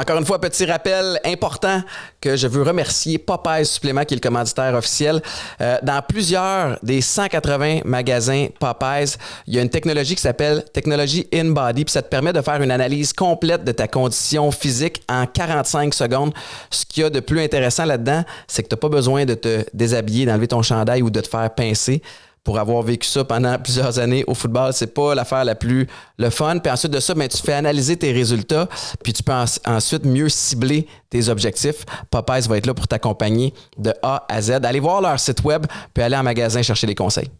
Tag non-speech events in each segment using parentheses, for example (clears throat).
Encore une fois, petit rappel important que je veux remercier Popeyes Supplément, qui est le commanditaire officiel. Euh, dans plusieurs des 180 magasins Popeyes, il y a une technologie qui s'appelle technologie InBody, puis ça te permet de faire une analyse complète de ta condition physique en 45 secondes. Ce qu'il y a de plus intéressant là-dedans, c'est que tu n'as pas besoin de te déshabiller, d'enlever ton chandail ou de te faire pincer pour avoir vécu ça pendant plusieurs années au football, c'est pas l'affaire la plus le fun. Puis ensuite de ça, ben, tu fais analyser tes résultats, puis tu peux ensuite mieux cibler tes objectifs. Popeyes va être là pour t'accompagner de A à Z. Allez voir leur site web, puis aller en magasin chercher les conseils.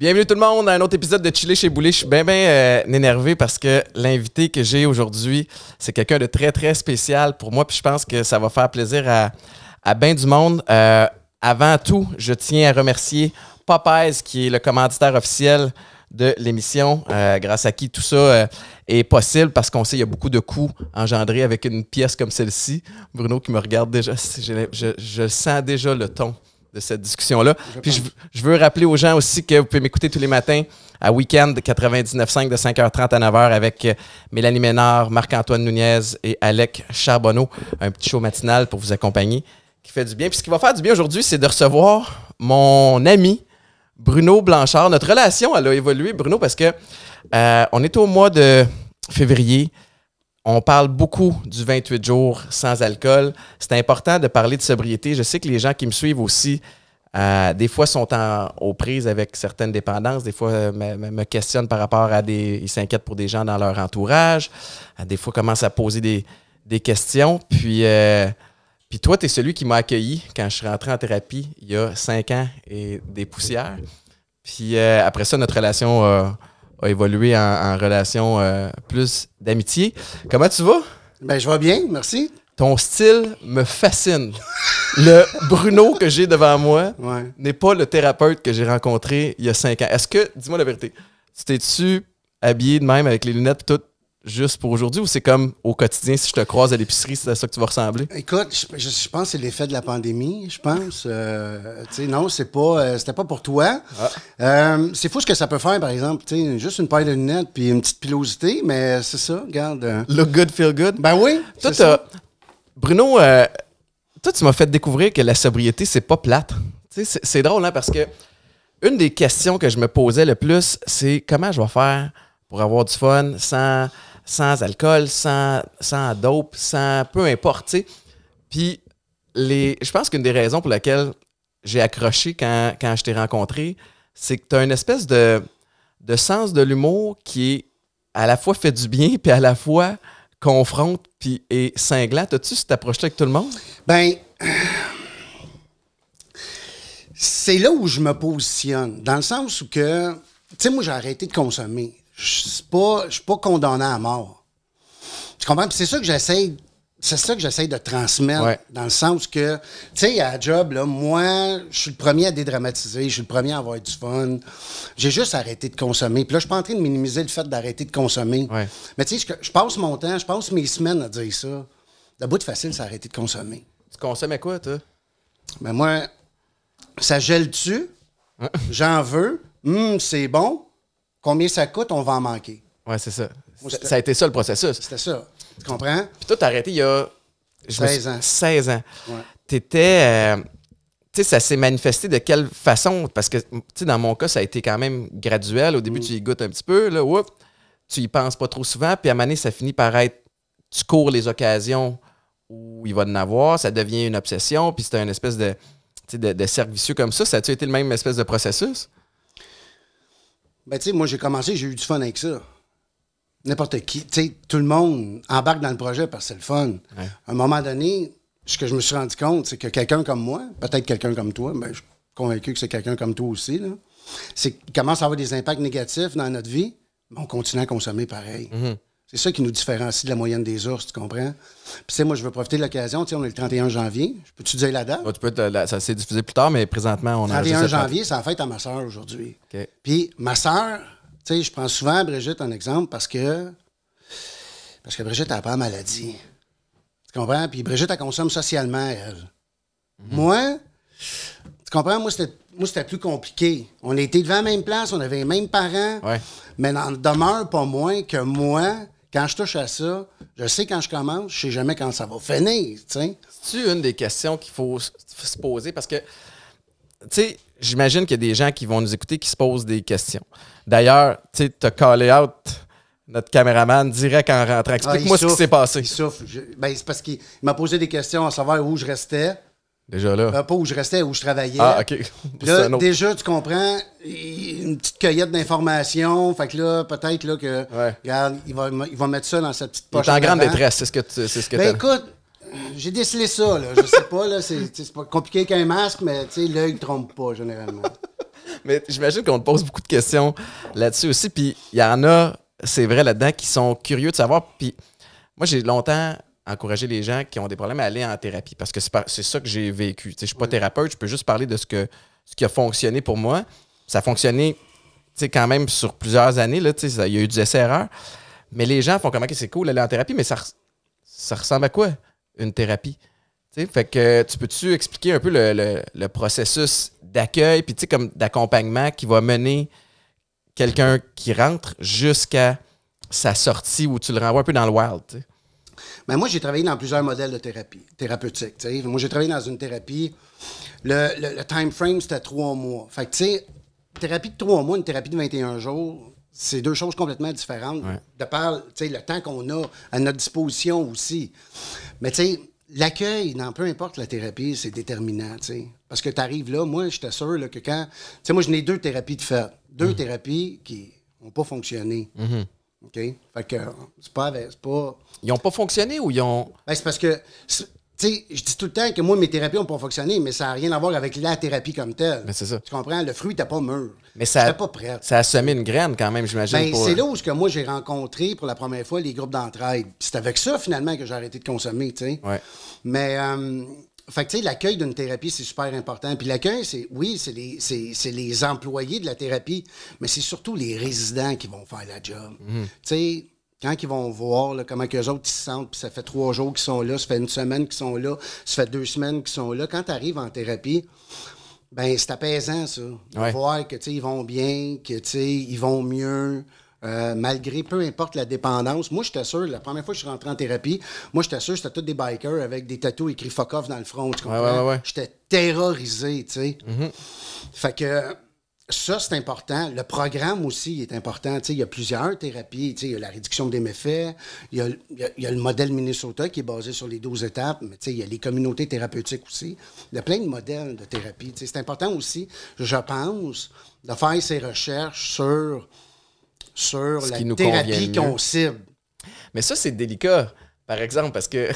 Bienvenue tout le monde à un autre épisode de Chili chez Boulet. Je suis bien, bien euh, énervé parce que l'invité que j'ai aujourd'hui, c'est quelqu'un de très, très spécial pour moi. Puis je pense que ça va faire plaisir à, à bien du monde. Euh, avant tout, je tiens à remercier Popeyes, qui est le commanditaire officiel de l'émission, euh, grâce à qui tout ça est possible, parce qu'on sait qu'il y a beaucoup de coûts engendrés avec une pièce comme celle-ci. Bruno qui me regarde déjà, je sens déjà le ton de cette discussion-là. Puis je, veux rappeler aux gens aussi que vous pouvez m'écouter tous les matins à week-end 99.5 de 5h30 à 9h avec euh, Mélanie Ménard, Marc-Antoine Nunez et Alec Charbonneau. Un petit show matinal pour vous accompagner qui fait du bien. Puis ce qui va faire du bien aujourd'hui, c'est de recevoir mon ami Bruno Blanchard. Notre relation, elle a évolué, Bruno, parce que euh, on est au mois de février. On parle beaucoup du 28 jours sans alcool. C'est important de parler de sobriété. Je sais que les gens qui me suivent aussi, euh, des fois, sont aux prises avec certaines dépendances. Des fois, euh, me, questionnent par rapport à des. Ils s'inquiètent pour des gens dans leur entourage. Euh, des fois, commencent à poser des, questions. Puis, puis toi, tu es celui qui m'a accueilli quand je suis rentré en thérapie il y a cinq ans et des poussières. Puis après ça, notre relation a évolué en, relation euh, plus d'amitié. Comment tu vas? Ben, je vais bien, merci. Ton style me fascine. (laughs) le Bruno que j'ai devant moi n'est pas le thérapeute que j'ai rencontré il y a cinq ans. Est-ce que, dis-moi la vérité, tu t'es-tu habillé de même avec les lunettes tout juste pour aujourd'hui ou c'est comme au quotidien, si je te croise à l'épicerie, c'est à ça que tu vas ressembler? Écoute, je, je, pense que c'est l'effet de la pandémie, je pense. Euh, non, c'est pas, euh, c'était pas pour toi. Ah. Euh, c'est fou ce que ça peut faire, par exemple. Tu sais, juste une paire de lunettes puis une petite pilosité, mais c'est ça, regarde. Look good, feel good. Ben oui. Toi, ça. Bruno, toi, tu m'as fait découvrir que la sobriété, c'est pas plate. c'est drôle, hein, parce que une des questions que je me posais le plus, c'est comment je vais faire pour avoir du fun sans sans alcool, sans, sans dope, sans peu importe. Puis les, je pense qu'une des raisons pour laquelle j'ai accroché quand, je t'ai rencontré, c'est que tu as une espèce de, de sens de l'humour qui est à la fois fait du bien, puis à la fois confronte puis et cinglant. T'as-tu cette approché avec tout le monde? Ben. C'est là où je me positionne, dans le sens où que, tu sais, moi j'ai arrêté de consommer je ne pas, suis pas condamné à mort. Tu comprends? c'est ça que j'essaie. C'est ça que j'essaie de transmettre, dans le sens que, tu sais, à la job, là, moi, je suis le premier à dédramatiser, je suis le premier à avoir du fun. J'ai juste arrêté de consommer. Puis là, je suis pas en train de minimiser le fait d'arrêter de consommer. Mais tu sais, je, passe mon temps, je passe mes semaines à dire ça. Le bout de facile, c'est arrêter de consommer. Tu à quoi, toi? Ben moi, ça gèle-tu? J'en veux. Hum, c'est bon combien ça coûte, on va en manquer. Ouais, c'est ça. ça a été ça le processus. C'était ça. Tu comprends? Puis toi, t'as arrêté il y a. 16 ans. 16 ans. Ouais. T'étais. Euh, tu sais, ça s'est manifesté de quelle façon? Parce que, tu sais, dans mon cas, ça a été quand même graduel. Au début, mm. tu y goûtes un petit peu, là, tu y penses pas trop souvent, puis à un moment donné, ça finit par être. Tu cours les occasions où il va en avoir, ça devient une obsession, puis c'était un espèce de, de, de cercle comme ça. Ça a-tu été le même espèce de processus? Ben, tu moi, j'ai commencé, j'ai eu du fun avec ça. N'importe qui, tu tout le monde embarque dans le projet parce que c'est le fun. À un moment donné, ce que je me suis rendu compte, c'est que quelqu'un comme moi, peut-être quelqu'un comme toi, ben, je suis convaincu que c'est quelqu'un comme toi aussi, c'est qu'il commence à avoir des impacts négatifs dans notre vie, mais ben, on continue à consommer pareil. Mhm. C'est ça qui nous différencie de la moyenne des ours, tu comprends? Puis, tu sais, moi, je veux profiter de l'occasion. Tu sais, on est le 31 janvier. Je peux-tu dire la date? tu peux ça s'est diffusé plus tard, mais présentement, on a. 31 janvier, c'est en fête à ma soeur aujourd'hui. Puis, ma soeur, tu sais, je prends souvent Brigitte en exemple parce que. Parce que Brigitte, n'a pas maladie. Tu comprends? Puis, Brigitte, elle consomme socialement, elle. Mhm. Moi, tu comprends? Moi, c'était c'était plus compliqué. On était devant la même place, on avait les mêmes parents. Ouais. Mais le demeure pas moins que moi, quand je touche à ça, je sais quand je commence, je sais jamais quand ça va finir. C'est une des questions qu'il faut se poser parce que, tu sais, j'imagine qu'il y a des gens qui vont nous écouter qui se posent des questions. D'ailleurs, tu sais, as callé out notre caméraman direct en rentrant. Ah, Explique-moi ce qui s'est passé. Il ben, c'est parce qu'il m'a posé des questions à savoir où je restais. Déjà là. pas où je restais, où je travaillais. Ah, OK. (laughs) là, déjà, tu comprends, une petite cueillette d'informations. Fait que là, peut-être là, que. Ouais. Regarde, il va, mettre ça dans sa petite poche. Il est en grande détresse, c'est ce que tu. Ce que ben écoute, j'ai décelé ça, là. Je sais pas, là. C'est pas compliqué qu'un masque, mais tu sais, l'œil ne trompe pas, généralement. (laughs) mais j'imagine qu'on te pose beaucoup de questions là-dessus aussi. Puis il y en a, c'est vrai, là-dedans, qui sont curieux de savoir. Puis moi, j'ai longtemps encourager les gens qui ont des problèmes à aller en thérapie parce que c'est ça que j'ai vécu. Je ne suis pas thérapeute, je peux juste parler de ce, que, ce qui a fonctionné pour moi. Ça a fonctionné quand même sur plusieurs années. il y a eu du Mais les gens font comment que c'est cool d'aller en thérapie, mais ça, ça ressemble à quoi une thérapie? fait que tu peux-tu expliquer un peu le, processus d'accueil puis comme d'accompagnement qui va mener quelqu'un qui rentre jusqu'à sa sortie où tu le renvoies un peu dans le wild? Mais moi, j'ai travaillé dans plusieurs modèles de thérapie thérapeutique. Moi, j'ai travaillé dans une thérapie. Le, le, time frame, c'était trois mois. Fait que, tu sais, thérapie de trois mois, une thérapie de 21 jours, c'est deux choses complètement différentes. De par le temps qu'on a à notre disposition aussi. Mais, tu sais, l'accueil, dans peu importe la thérapie, c'est déterminant, Parce que tu arrives là, moi, je t'assure là, que quand. Tu sais, moi, je n'ai deux thérapies de fait. Deux mhm. thérapies qui n'ont pas fonctionné. Mhm. OK? Fait que c'est pas, pas. Ils n'ont pas fonctionné ou ils ont. Ben, c'est parce que. Tu sais, je dis tout le temps que moi, mes thérapies n'ont pas fonctionné, mais ça n'a rien à voir avec la thérapie comme telle. Mais c'est ça. Tu comprends? Le fruit n'était pas mûr. Mais ça pas prêt. Ça a semé une graine quand même, j'imagine. Ben, C'est là où que moi, j'ai rencontré pour la première fois les groupes d'entraide. c'est avec ça, finalement, que j'ai arrêté de consommer, tu sais. Ouais. Mais. Euh, fait l'accueil d'une thérapie, c'est super important. Puis l'accueil, c'est, oui, c'est les, c'est, les employés de la thérapie, mais c'est surtout les résidents qui vont faire la job. Mhm. Tu sais, quand ils vont voir comment qu'eux autres se sentent, puis ça fait trois jours qu'ils sont là, ça fait une semaine qu'ils sont là, ça fait deux semaines qu'ils sont là, quand tu arrives en thérapie, ben c'est apaisant, ça. De voir que, ils vont bien, que, ils vont mieux. Euh, malgré peu importe la dépendance. Moi, j'étais sûr, la première fois que je suis rentré en thérapie, moi, j'étais sûr, c'était tous des bikers avec des tatous écrits fuck off dans le front, tu comprends? J'étais terrorisé, tu sais. Mm-hmm. Fait que ça, c'est important. Le programme aussi est important. il y a plusieurs thérapies. il y a la réduction des méfaits. Il y, a, le modèle Minnesota qui est basé sur les 12 étapes. Mais il y a les communautés thérapeutiques aussi. Il y a plein de modèles de thérapie. C'est important aussi, je pense, de faire ces recherches sur sur la qui nous thérapie qu'on cible. Mais ça, c'est délicat, par exemple, parce que (laughs)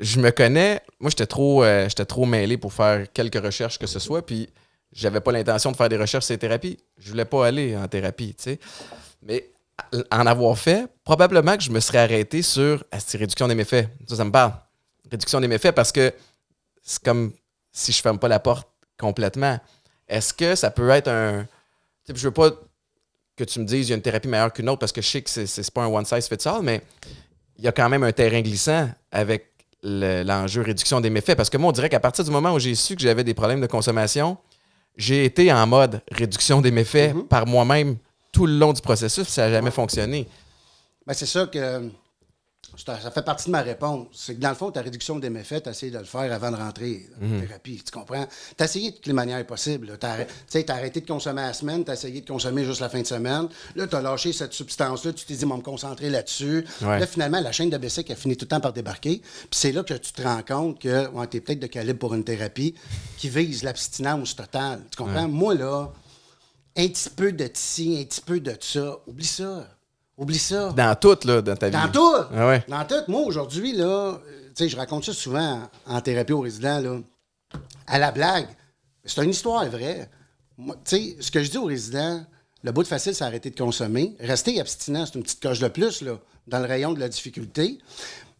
je me connais, moi, j'étais trop, euh, j'étais trop mêlé pour faire quelques recherches que ce soit, puis j'avais pas l'intention de faire des recherches sur les thérapies. Je voulais pas aller en thérapie, tu sais. Mais en avoir fait, probablement que je me serais arrêté sur ah, réduction des méfaits. Ça, ça me parle. Réduction des méfaits parce que c'est comme si je ferme pas la porte complètement. Est-ce que ça peut être un. Je veux pas que tu me dises il y a une thérapie meilleure qu'une autre parce que je sais que c'est pas un one size fits all, mais il y a quand même un terrain glissant avec l'enjeu réduction des méfaits. Parce que moi, on dirait qu'à partir du moment où j'ai su que j'avais des problèmes de consommation, j'ai été en mode réduction des méfaits mm-hmm. par moi-même tout le long du processus. Ça n'a jamais fonctionné. Ben, c'est ça que ça fait partie de ma réponse. C'est que dans le fond, ta réduction des méfaits, tu as essayé de le faire avant de rentrer en mhm. thérapie. Tu comprends? Tu as essayé toutes les manières possibles. Tu as, arrêté de consommer la semaine, tu as essayé de consommer juste la fin de semaine. Là, tu as lâché cette substance-là, tu t'es dit, on me concentrer là-dessus. Là, finalement, la chaîne de qui a fini tout le temps par débarquer. Puis c'est là que tu te rends compte que tu es peut-être de calibre pour une thérapie qui vise l'abstinence totale. Tu comprends? Moi, là, un petit peu de ci, un petit peu de ça, oublie ça Oublie ça. Dans tout, là, dans ta vie. Dans tout! Ah dans tout. Moi, aujourd'hui, là, tu je raconte ça souvent en thérapie aux résidents, là, à la blague. C'est une histoire vraie. Tu sais, ce que je dis aux résidents, le bout de facile, c'est arrêter de consommer. Rester abstinent, c'est une petite coche de plus, là, dans le rayon de la difficulté.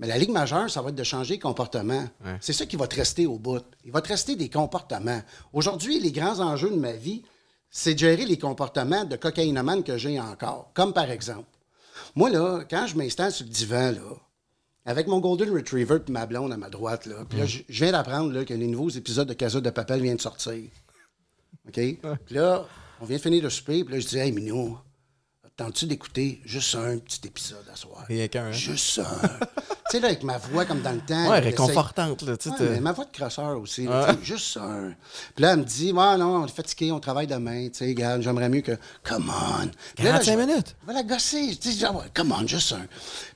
Mais la Ligue majeure, ça va être de changer les comportements. C'est ça qui va te rester au bout. Il va te rester des comportements. Aujourd'hui, les grands enjeux de ma vie, c'est de gérer les comportements de cocaïnomane que j'ai encore. Comme par exemple, moi, là, quand je m'installe sur le divan, là, avec mon Golden Retriever et ma blonde à ma droite, là, puis mm. je viens d'apprendre que les nouveaux épisodes de Casa de Papel viennent de sortir. OK? Puis là, on vient de finir le souper, puis là, je dis, hey, mignon !» Tente-tu d'écouter juste un petit épisode à soir? Hein? Juste un. Hein? (laughs) tu sais, là, avec ma voix comme dans le temps. Ouais, réconfortante, là. tu ma voix de crosseur aussi. Ah. Juste un. Hein. Puis là, elle me dit, ouais, non, on est fatigué, on travaille demain. Tu sais, regarde, j'aimerais mieux que, come on. 45 minutes. Je vais la gosser. Tu ah, sais, come on, juste un.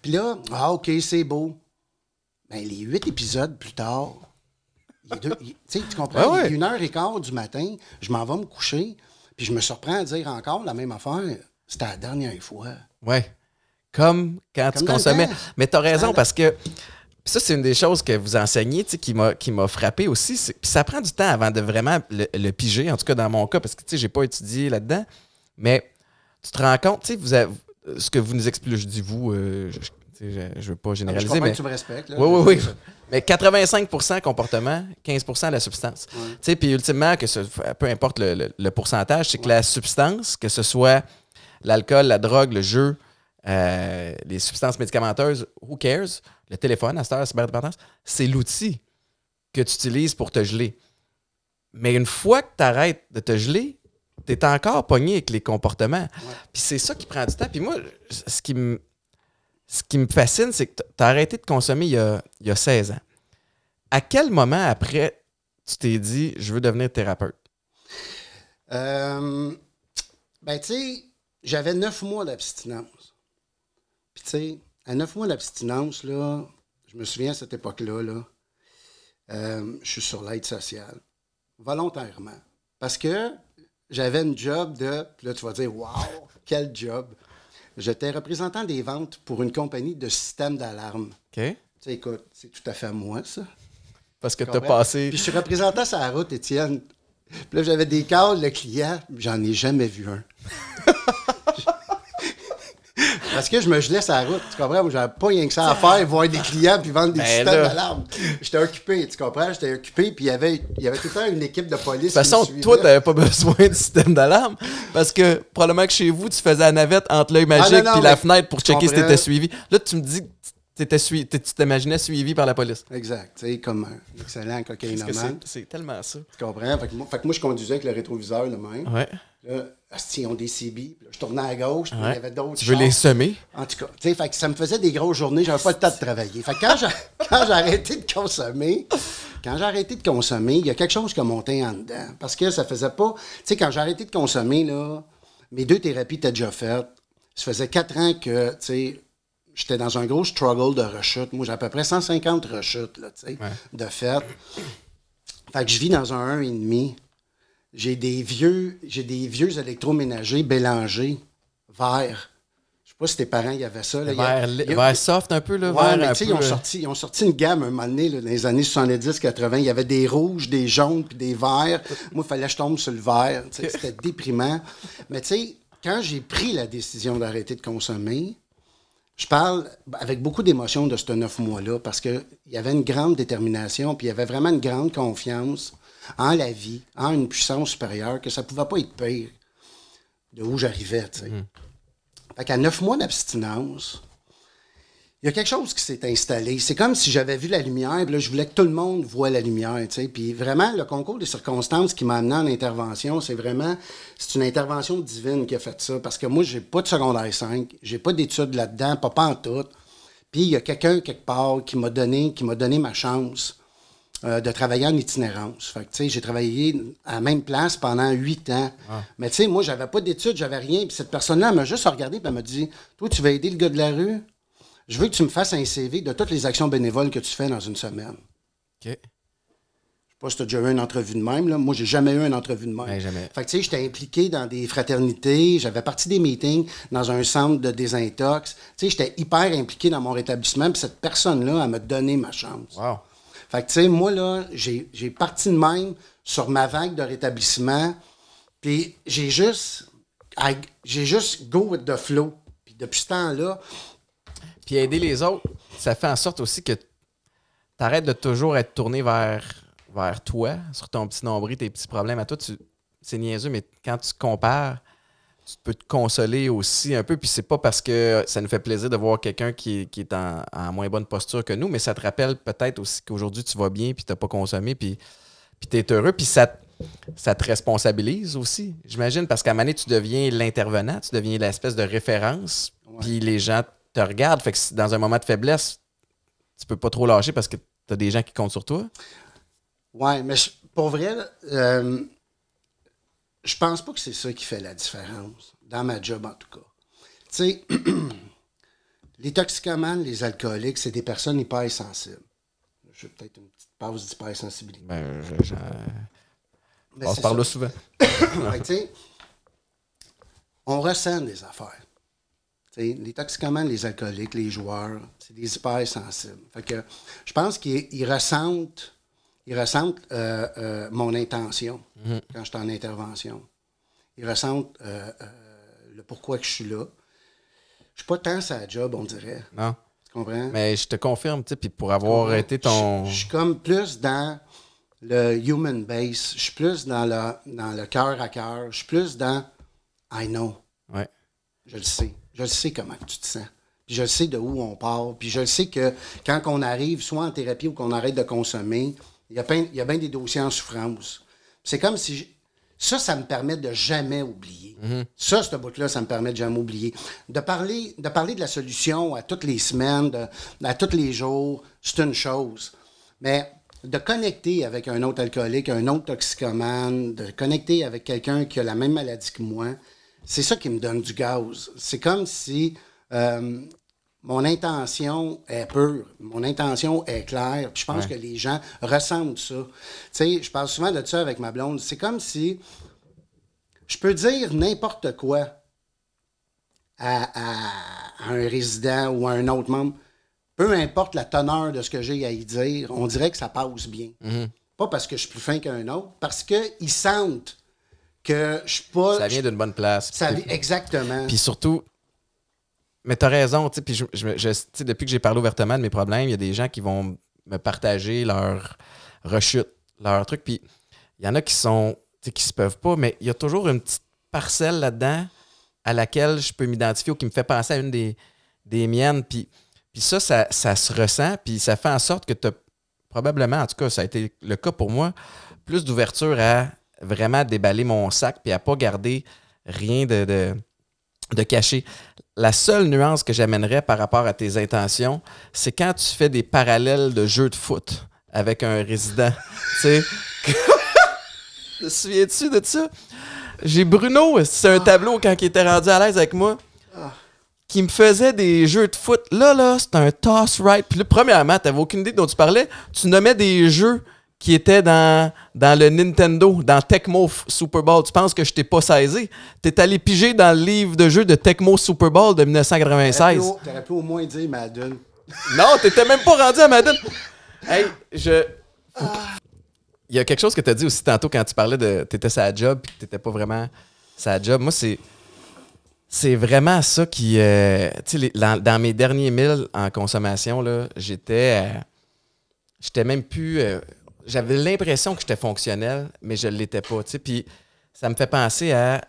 Puis là, ah, OK, c'est beau. Ben, les huit épisodes plus tard, tu comprends? une heure et quart du matin, je m'en vais me coucher, puis je me surprends à dire encore la même affaire c'était la dernière fois. Ouais. Comme quand tu consommais. Mais tu as raison parce que ça, c'est une des choses que vous enseignez qui m'a frappé aussi. Puis ça prend du temps avant de vraiment le, piger, en tout cas dans mon cas, parce que je n'ai pas étudié là-dedans. Mais tu te rends compte, tu sais ce que vous nous expliquez, je dis vous, euh, je ne veux pas ah, généraliser. mais tu me respectes. oui, oui, oui. Mais 85 comportement, 15 la substance. Puis ultimement, que peu importe le, pourcentage, c'est que la substance, que ce soit l'alcool, la drogue, le jeu, euh, les substances médicamenteuses, who cares? Le téléphone, à cette cyberdépendance, c'est l'outil que tu utilises pour te geler. Mais une fois que tu arrêtes de te geler, tu es encore pogné avec les comportements. Puis c'est ça qui prend du temps. Puis moi, ce qui me, ce qui me fascine, c'est que tu as arrêté de consommer il y, a, 16 ans. À quel moment après tu t'es dit, je veux devenir thérapeute? Euh, ben, tu sais, j'avais neuf mois d'abstinence. Puis, tu sais, à neuf mois d'abstinence, là, je me souviens à cette époque-là, là, euh, je suis sur l'aide sociale, volontairement. Parce que j'avais un job de. Puis Là, tu vas dire, waouh, quel job! J'étais représentant des ventes pour une compagnie de système d'alarme. OK. Tu sais, écoute, c'est tout à fait à moi, ça. Parce que tu as passé. Puis je suis représentant sur la route, Étienne, puis là, j'avais des cadres, le client, j'en ai jamais vu un. (laughs) Parce que je me gelais sur la route, tu comprends? Moi, j'avais pas rien que ça à faire, voir des clients puis vendre des ben systèmes d'alarme. J'étais occupé, tu comprends? J'étais occupé, puis il y avait, il y avait tout le temps une équipe de police. De toute façon, toi, t'avais pas (laughs) besoin de système d'alarme parce que probablement que chez vous, tu faisais la navette entre l'œil magique et ah, la fenêtre pour checker si t'étais suivi. Là, tu me dis tu t'imaginais suivi par la police. Exact. Tu sais, comme un excellent cocaïnomane. C'est tellement ça. Tu comprends? Fait que, moi, je conduisais avec le rétroviseur le même. Ouais. Là, si on des CB. je tournais à gauche, il y avait d'autres. Tu veux les semer? En tout cas, tu sais, ça me faisait des grosses journées, j'avais pas le temps de travailler. Fait que (laughs) quand j'ai arrêté de consommer, quand j'ai arrêté de consommer, il y a quelque chose qui a monté en dedans. Parce que ça faisait pas. Tu sais, quand j'ai arrêté de consommer, là, mes deux thérapies étaient déjà faites. Ça faisait quatre ans que, tu sais, j'étais dans un gros struggle de rechute. Moi, j'ai à peu près 150 rechutes, là, tu sais, de fait. Fait que je vis dans un 1,5. J'ai des vieux, j'ai des vieux électroménagers mélangés, verts. Je sais pas si tes parents, il y avait ça. Là. soft un peu, là. mais sais Ils, ont euh. sorti, ils ont sorti une gamme un moment donné, dans les années 70-80. Il y avait des rouges, des jaunes, puis des verts. Moi, il fallait que je tombe sur le vert. C'était (laughs) déprimant. Mais tu sais, quand j'ai pris la décision d'arrêter de consommer, je parle avec beaucoup d'émotion de ce neuf mois-là parce qu'il y avait une grande détermination, puis il y avait vraiment une grande confiance en la vie, en une puissance supérieure, que ça ne pouvait pas être pire de où j'arrivais. Mm. Fait qu'à neuf mois d'abstinence, il y a quelque chose qui s'est installé. C'est comme si j'avais vu la lumière, là, je voulais que tout le monde voit la lumière, tu Puis vraiment, le concours des circonstances qui m'a amené en intervention, c'est vraiment, c'est une intervention divine qui a fait ça. Parce que moi, j'ai pas de secondaire 5, j'ai pas d'études là-dedans, pas, pas en tout. Puis il y a quelqu'un quelque part qui m'a donné, qui m'a donné ma chance euh, de travailler en itinérance. Fait tu j'ai travaillé à la même place pendant huit ans. Ah. Mais tu sais, moi, j'avais pas d'études, j'avais rien. Puis cette personne-là m'a juste regardé, et elle m'a dit, toi, tu vas aider le gars de la rue je veux que tu me fasses un CV de toutes les actions bénévoles que tu fais dans une semaine. OK. Je sais pas si tu as déjà eu une entrevue de même. Là. Moi, j'ai jamais eu une entrevue de même. Ben, fait tu sais, j'étais impliqué dans des fraternités, j'avais parti des meetings dans un centre de désintox. Tu j'étais hyper impliqué dans mon rétablissement, puis cette personne-là, elle m'a donné ma chance. Wow. Fait tu sais, moi, là, j'ai parti de même sur ma vague de rétablissement, puis j'ai juste, j'ai juste go with the flow. depuis ce temps-là, puis aider les autres, ça fait en sorte aussi que tu arrêtes de toujours être tourné vers, vers toi, sur ton petit nombril, tes petits problèmes à toi. Tu, c'est niaiseux, mais quand tu compares, tu peux te consoler aussi un peu. Puis c'est pas parce que ça nous fait plaisir de voir quelqu'un qui, est en, moins bonne posture que nous, mais ça te rappelle peut-être aussi qu'aujourd'hui tu vas bien, puis tu n'as pas consommé, puis, puis tu es heureux, puis ça, ça te responsabilise aussi, j'imagine, parce qu'à un moment donné, tu deviens l'intervenant, tu deviens l'espèce de référence, puis les gens te regardent. Fait que dans un moment de faiblesse, tu peux pas trop lâcher parce que tu as des gens qui comptent sur toi. Ouais, mais pour vrai, euh, je pense pas que c'est ça qui fait la différence, dans ma job en tout cas. Tu sais, (clears throat) les toxicomanes, les alcooliques, c'est des personnes hyper sensibles. Je vais peut-être une petite pause d'hypersensibilité. Ben, ben, on se parle là souvent. (coughs) on ressent des affaires les toxicomanes, les alcooliques, les joueurs, c'est des hypersensibles. Fait que je pense qu'ils ressentent, ils ressentent euh, euh, mon intention mm-hmm. quand je suis en intervention. Ils ressentent euh, le pourquoi que je suis là. Je suis pas tant sa job, on dirait. Non. Tu comprends? Mais je te confirme, tu puis pour avoir été ton. Je, suis comme plus dans le human base. Je suis plus dans le, dans le cœur à cœur. Je suis plus dans I know. Ouais. Je le sais je sais comment tu te sens. je sais de où on part. Puis je sais que quand on arrive, soit en thérapie ou qu'on arrête de consommer, il y a bien, y a des dossiers en souffrance. C'est comme si. ça, ça me permet de jamais oublier. Mhm. Ça, ce bout-là, ça me permet de jamais oublier. De parler, de parler de la solution à toutes les semaines, à tous les jours, c'est une chose. Mais de connecter avec un autre alcoolique, un autre toxicomane, de connecter avec quelqu'un qui a la même maladie que moi, c'est ça qui me donne du gaz. C'est comme si euh, mon intention est pure, mon intention est claire. Puis je pense que les gens ressentent ça. Tu sais, je parle souvent de ça avec ma blonde. C'est comme si je peux dire n'importe quoi à, un résident ou à un autre membre. Peu importe la teneur de ce que j'ai à y dire, on dirait que ça passe bien. Mm-hmm. Pas parce que je suis plus fin qu'un autre, parce qu'ils sentent que je suis pas. Ça vient d'une bonne place. Ça exactement. Puis surtout, mais t'as raison, tu sais, puis je, je, depuis que j'ai parlé ouvertement de mes problèmes, il y a des gens qui vont me partager leur rechute, leur truc, puis il y en a qui sont, qui se peuvent pas, mais il y a toujours une petite parcelle là-dedans à laquelle je peux m'identifier ou qui me fait penser à une des, des miennes, puis, puis ça, ça, se ressent, puis ça fait en sorte que t'as probablement, en tout cas, ça a été le cas pour moi, plus d'ouverture à vraiment à déballer mon sac puis à pas garder rien de, de, caché. La seule nuance que j'amènerais par rapport à tes intentions, c'est quand tu fais des parallèles de jeux de foot avec un résident. (laughs) tu sais, (laughs) te souviens-tu de ça? J'ai Bruno, c'est un tableau quand il était rendu à l'aise avec moi, qui me faisait des jeux de foot. Là, là, c'est un toss right. Puis là, premièrement, t'avais aucune idée dont tu parlais. Tu nommais des jeux qui était dans, dans le Nintendo, dans Tecmo Super Bowl. Tu penses que je t'ai pas saisi? T'es allé piger dans le livre de jeu de Tecmo Super Bowl de 1996. Tu pu au moins dire Madden. Non, t'étais même pas rendu à Madden. Hey, je. Ah. Il y a quelque chose que tu as dit aussi tantôt quand tu parlais de. T'étais sa job puis t'étais pas vraiment sa job. Moi, c'est. C'est vraiment ça qui. Euh, tu sais, dans, mes derniers milles en consommation, j'étais. Euh, j'étais même plus. Euh, j'avais l'impression que j'étais fonctionnel, mais je ne l'étais pas. Puis ça me fait penser à,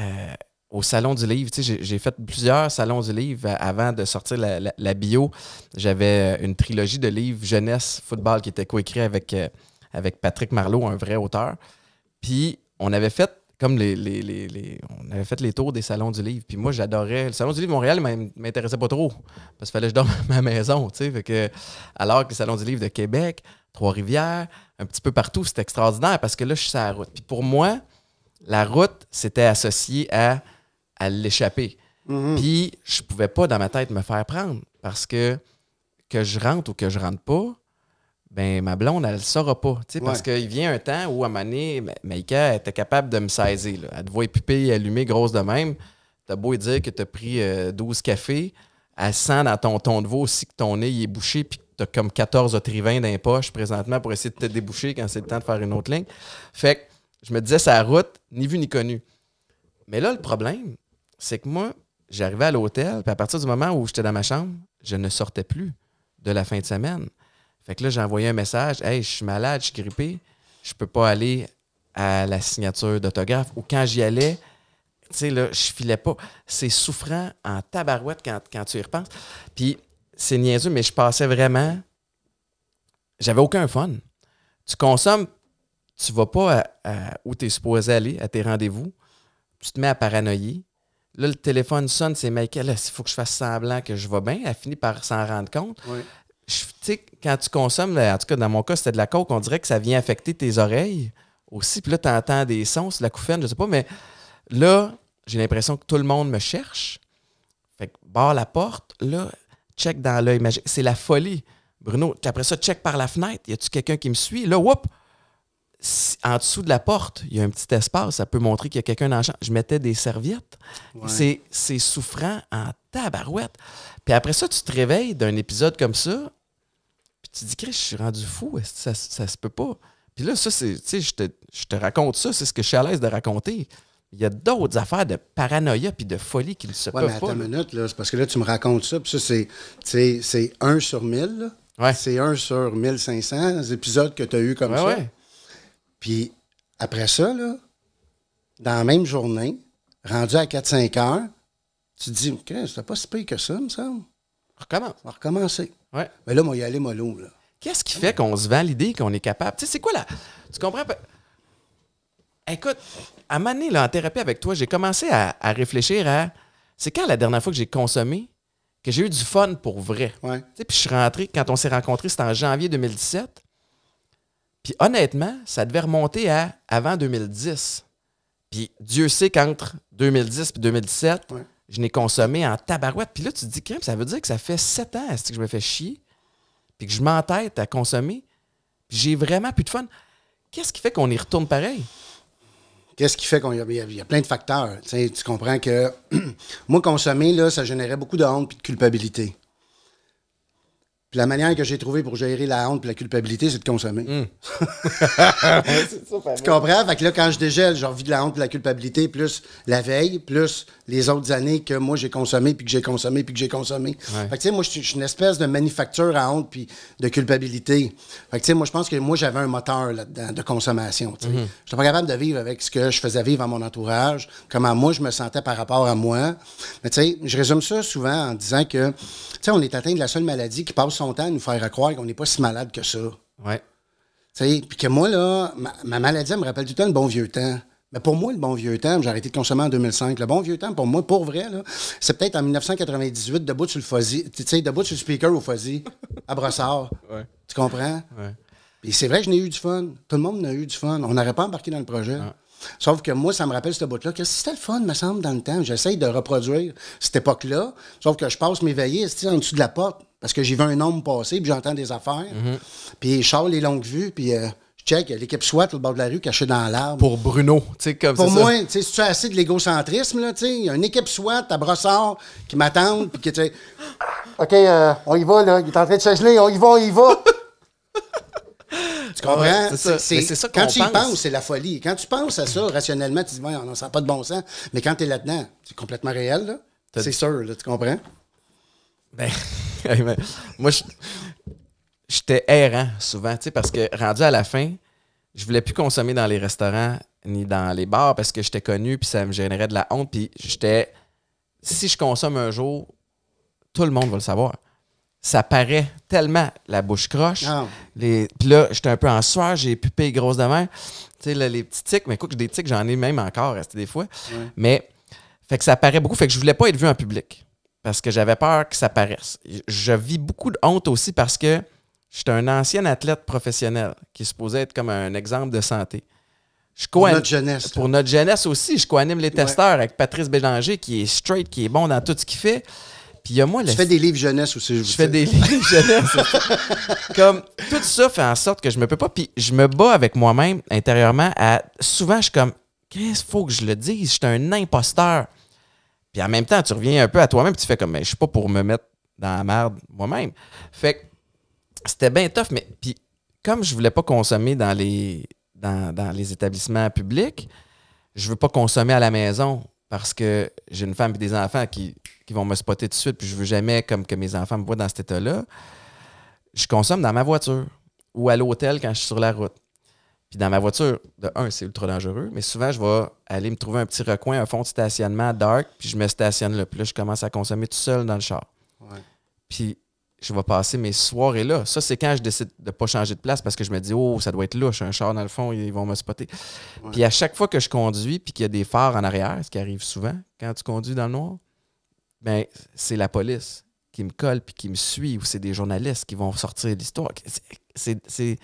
euh, au salon du livre. j'ai fait plusieurs salons du livre avant de sortir la, bio. J'avais euh, une trilogie de livres jeunesse, football, qui était coécrit avec, euh, avec Patrick Marleau, un vrai auteur. Puis on avait fait comme les, on avait fait les tours des salons du livre. Puis moi, j'adorais. Le salon du livre de Montréal m'intéressait pas trop parce qu'il fallait que je dorme (laughs) à ma maison. que, alors que le salon du livre de Québec, Trois-Rivières, un petit peu partout. C'était extraordinaire parce que là, je suis sur la route. Puis pour moi, la route, c'était associé à, à l'échapper. Mhm. Puis je pouvais pas dans ma tête me faire prendre parce que que je rentre ou que je rentre pas, ben ma blonde, elle le saura pas. Parce qu'il vient un temps où, à un donné, Maïka était capable de me saisir. Elle te voit pupille allumée, grosse de même. T'as beau dire que t'as pris 12 euh, cafés, elle sent dans ton ton de veau aussi que ton nez est bouché puis tu as comme 14 autres dans les poches présentement pour essayer de te déboucher quand c'est le temps de faire une autre ligne. Fait que je me disais, sa route, ni vu ni connu. Mais là, le problème, c'est que moi, j'arrivais à l'hôtel, puis à partir du moment où j'étais dans ma chambre, je ne sortais plus de la fin de semaine. Fait que là, j'ai envoyé un message Hey, je suis malade, je suis grippé, je peux pas aller à la signature d'autographe. Ou quand j'y allais, tu sais, là, je filais pas. C'est souffrant en tabarouette quand, quand tu y repenses. Puis c'est niaiseux, mais je passais vraiment. J'avais aucun fun. Tu consommes, tu vas pas où tu es supposé aller, à tes rendez-vous. Tu te mets à paranoïer. Là, le téléphone sonne, c'est Michael, il faut que je fasse semblant que je vais bien. Elle finit par s'en rendre compte. Tu sais, quand tu consommes, en tout cas, dans mon cas, c'était de la coke, on dirait que ça vient affecter tes oreilles aussi. Puis là, tu entends des sons, c'est la couffaine, je sais pas, mais là, j'ai l'impression que tout le monde me cherche. Fait barre la porte, là, check dans l'œil magique. C'est la folie, Bruno. Après ça, check par la fenêtre. Y a-tu quelqu'un qui me suit? Là, whoop! En dessous de la porte, il y a un petit espace. Ça peut montrer qu'il y a quelqu'un en le Je mettais des serviettes. C'est souffrant en tabarouette. Puis après ça, tu te réveilles d'un épisode comme ça. Puis tu te dis, Chris, je suis rendu fou. Ça, se peut pas. Puis là, ça, c'est, je je te raconte ça. C'est ce que je suis à l'aise de raconter il y a d'autres affaires de paranoïa puis de folie qui ne se passent. peuvent mais attends Une minute, là, parce que là, tu me racontes ça, puis ça, c'est, c'est 1 sur 1000. C'est 1 sur 1500 épisodes que tu as eu comme ça. Puis après ça, là, dans la même journée, rendu à 4-5 heures, tu te dis, OK, c'était pas si pire que ça, me semble. On recommence. On va recommencer. Ouais. Mais là, moi, y aller mollo. Qu'est-ce qui fait qu'on se valide qu'on est capable? Tu sais, c'est quoi la. Tu comprends? Écoute, à moment là, en thérapie avec toi, j'ai commencé à, réfléchir à c'est quand la dernière fois que j'ai consommé que j'ai eu du fun pour vrai. Puis je suis rentré, quand on s'est rencontré c'était en janvier 2017. Puis honnêtement, ça devait remonter à avant 2010. Puis Dieu sait qu'entre 2010 et 2017, je n'ai consommé en tabarouette. Puis là, tu te dis, ça veut dire que ça fait sept ans que je me fais chier, puis que je m'entête à consommer, j'ai vraiment plus de fun. Qu'est-ce qui fait qu'on y retourne pareil? Qu'est-ce qui fait qu'on y, a plein de facteurs. tu comprends que (clears throat) moi, consommer, là, ça générait beaucoup de honte et de culpabilité. Puis la manière que j'ai trouvée pour gérer la honte et la culpabilité, c'est de consommer. Hmm. (laughs) tu comprends? Fait que là, quand je dégèle, j'ai envie de la honte et de la culpabilité, plus la veille, plus les autres années que moi j'ai consommé, puis que j'ai consommé, puis que j'ai consommé. Fait que tu sais, moi, je suis une espèce de manufacture à honte, puis de culpabilité. Fait que tu sais, moi, je pense que moi, j'avais un moteur là de consommation. Mhm. Je n'étais pas capable de vivre avec ce que je faisais vivre à mon entourage, comment moi, je me sentais par rapport à moi. Mais tu sais, je résume ça souvent en disant que, tu sais, on est atteint de la seule maladie qui passe son temps à nous faire croire qu'on n'est pas si malade que ça. Ouais. Puis que moi, là, ma, maladie me rappelle tout le temps le bon vieux temps. Mais pour moi, le bon vieux temps, j'ai arrêté de consommer en 2005. Le bon vieux temps, pour moi, pour vrai, c'est peut-être en 1998, debout sur le debout sur le speaker au fuzzy, (laughs) à brossard. Tu comprends? Et c'est vrai que je n'ai eu du fun. Tout le monde a eu du fun. On n'aurait pas embarqué dans le projet. Sauf que moi, ça me rappelle ce bout-là. Que c'était le fun, me semble, dans le temps. J'essaye de reproduire cette époque-là. Sauf que je passe mes veillées en dessous de la porte parce que j'y vu un homme passer, puis j'entends des affaires. Mm-hmm. Puis Charles les longues vues, puis. Euh, y check l'équipe SWAT au bord de la rue cachée dans l'arbre. Pour Bruno, tu sais, comme ça. Pour moi, tu sais, c'est assez de l'égocentrisme, là, tu sais. Il y a une équipe SWAT à brossard qui m'attendent, puis qui, tu sais, OK, euh, on y va, là. Il est en train de s'ageler. On y va, on y va. Tu comprends? c'est ça. quand tu y penses, c'est la folie. Quand tu penses à ça, rationnellement, tu dis, ouais, on n'en sent pas de bon sens. Mais quand tu es là-dedans, c'est complètement réel, là. C'est sûr, là, tu comprends? Ben, (laughs) moi, je, j'étais errant souvent, tu sais, parce que rendu à la fin, je voulais plus consommer dans les restaurants ni dans les bars parce que j'étais connu, puis ça me générait de la honte, puis j'étais... Si je consomme un jour, tout le monde va le savoir. Ça paraît tellement la bouche croche. Ah. Les... Puis là, j'étais un peu en soir, j'ai pupé grosse de Tu sais, les petits tics, mais écoute, des tics, j'en ai même encore resté des fois. Mais, fait que ça paraît beaucoup. Fait que je voulais pas être vu en public parce que j'avais peur que ça paraisse. Je vis beaucoup de honte aussi parce que J'étais un ancien athlète professionnel qui est supposé être comme un exemple de santé. Je pour notre jeunesse. Pour notre jeunesse aussi, je coanime les testeurs avec Patrice Bélanger qui est straight, qui est bon dans tout ce qu'il fait. Puis il y a moi, Tu fais des livres jeunesse aussi, je Je fais des livres (laughs) jeunesse. comme tout ça fait en sorte que je me peux pas. Puis je me bats avec moi-même intérieurement. Souvent, je suis comme, qu'est-ce qu'il faut que je le dise? Je suis un imposteur. Puis en même temps, tu reviens un peu à toi-même, tu fais comme, mais je suis pas pour me mettre dans la merde moi-même. Fait que c'était bien tough, mais puis comme je voulais pas consommer dans les, dans, les établissements publics, je veux pas consommer à la maison parce que j'ai une femme et des enfants qui, vont me spotter tout de suite, puis je veux jamais comme que mes enfants me voient dans cet état-là. Je consomme dans ma voiture ou à l'hôtel quand je suis sur la route. Puis dans ma voiture, de un, c'est ultra dangereux, mais souvent, je vais aller me trouver un petit recoin, un fond de stationnement dark, puis je me stationne là. plus je commence à consommer tout seul dans le char. Puis je vais passer mes soirées là. Ça, c'est quand je décide de ne pas changer de place parce que je me dis, oh, ça doit être louche, un char dans le fond, ils vont me spotter. Puis à chaque fois que je conduis puis qu'il y a des phares en arrière, ce qui arrive souvent quand tu conduis dans le noir, ben, c'est la police qui me colle puis qui me suit ou c'est des journalistes qui vont sortir l'histoire. C'est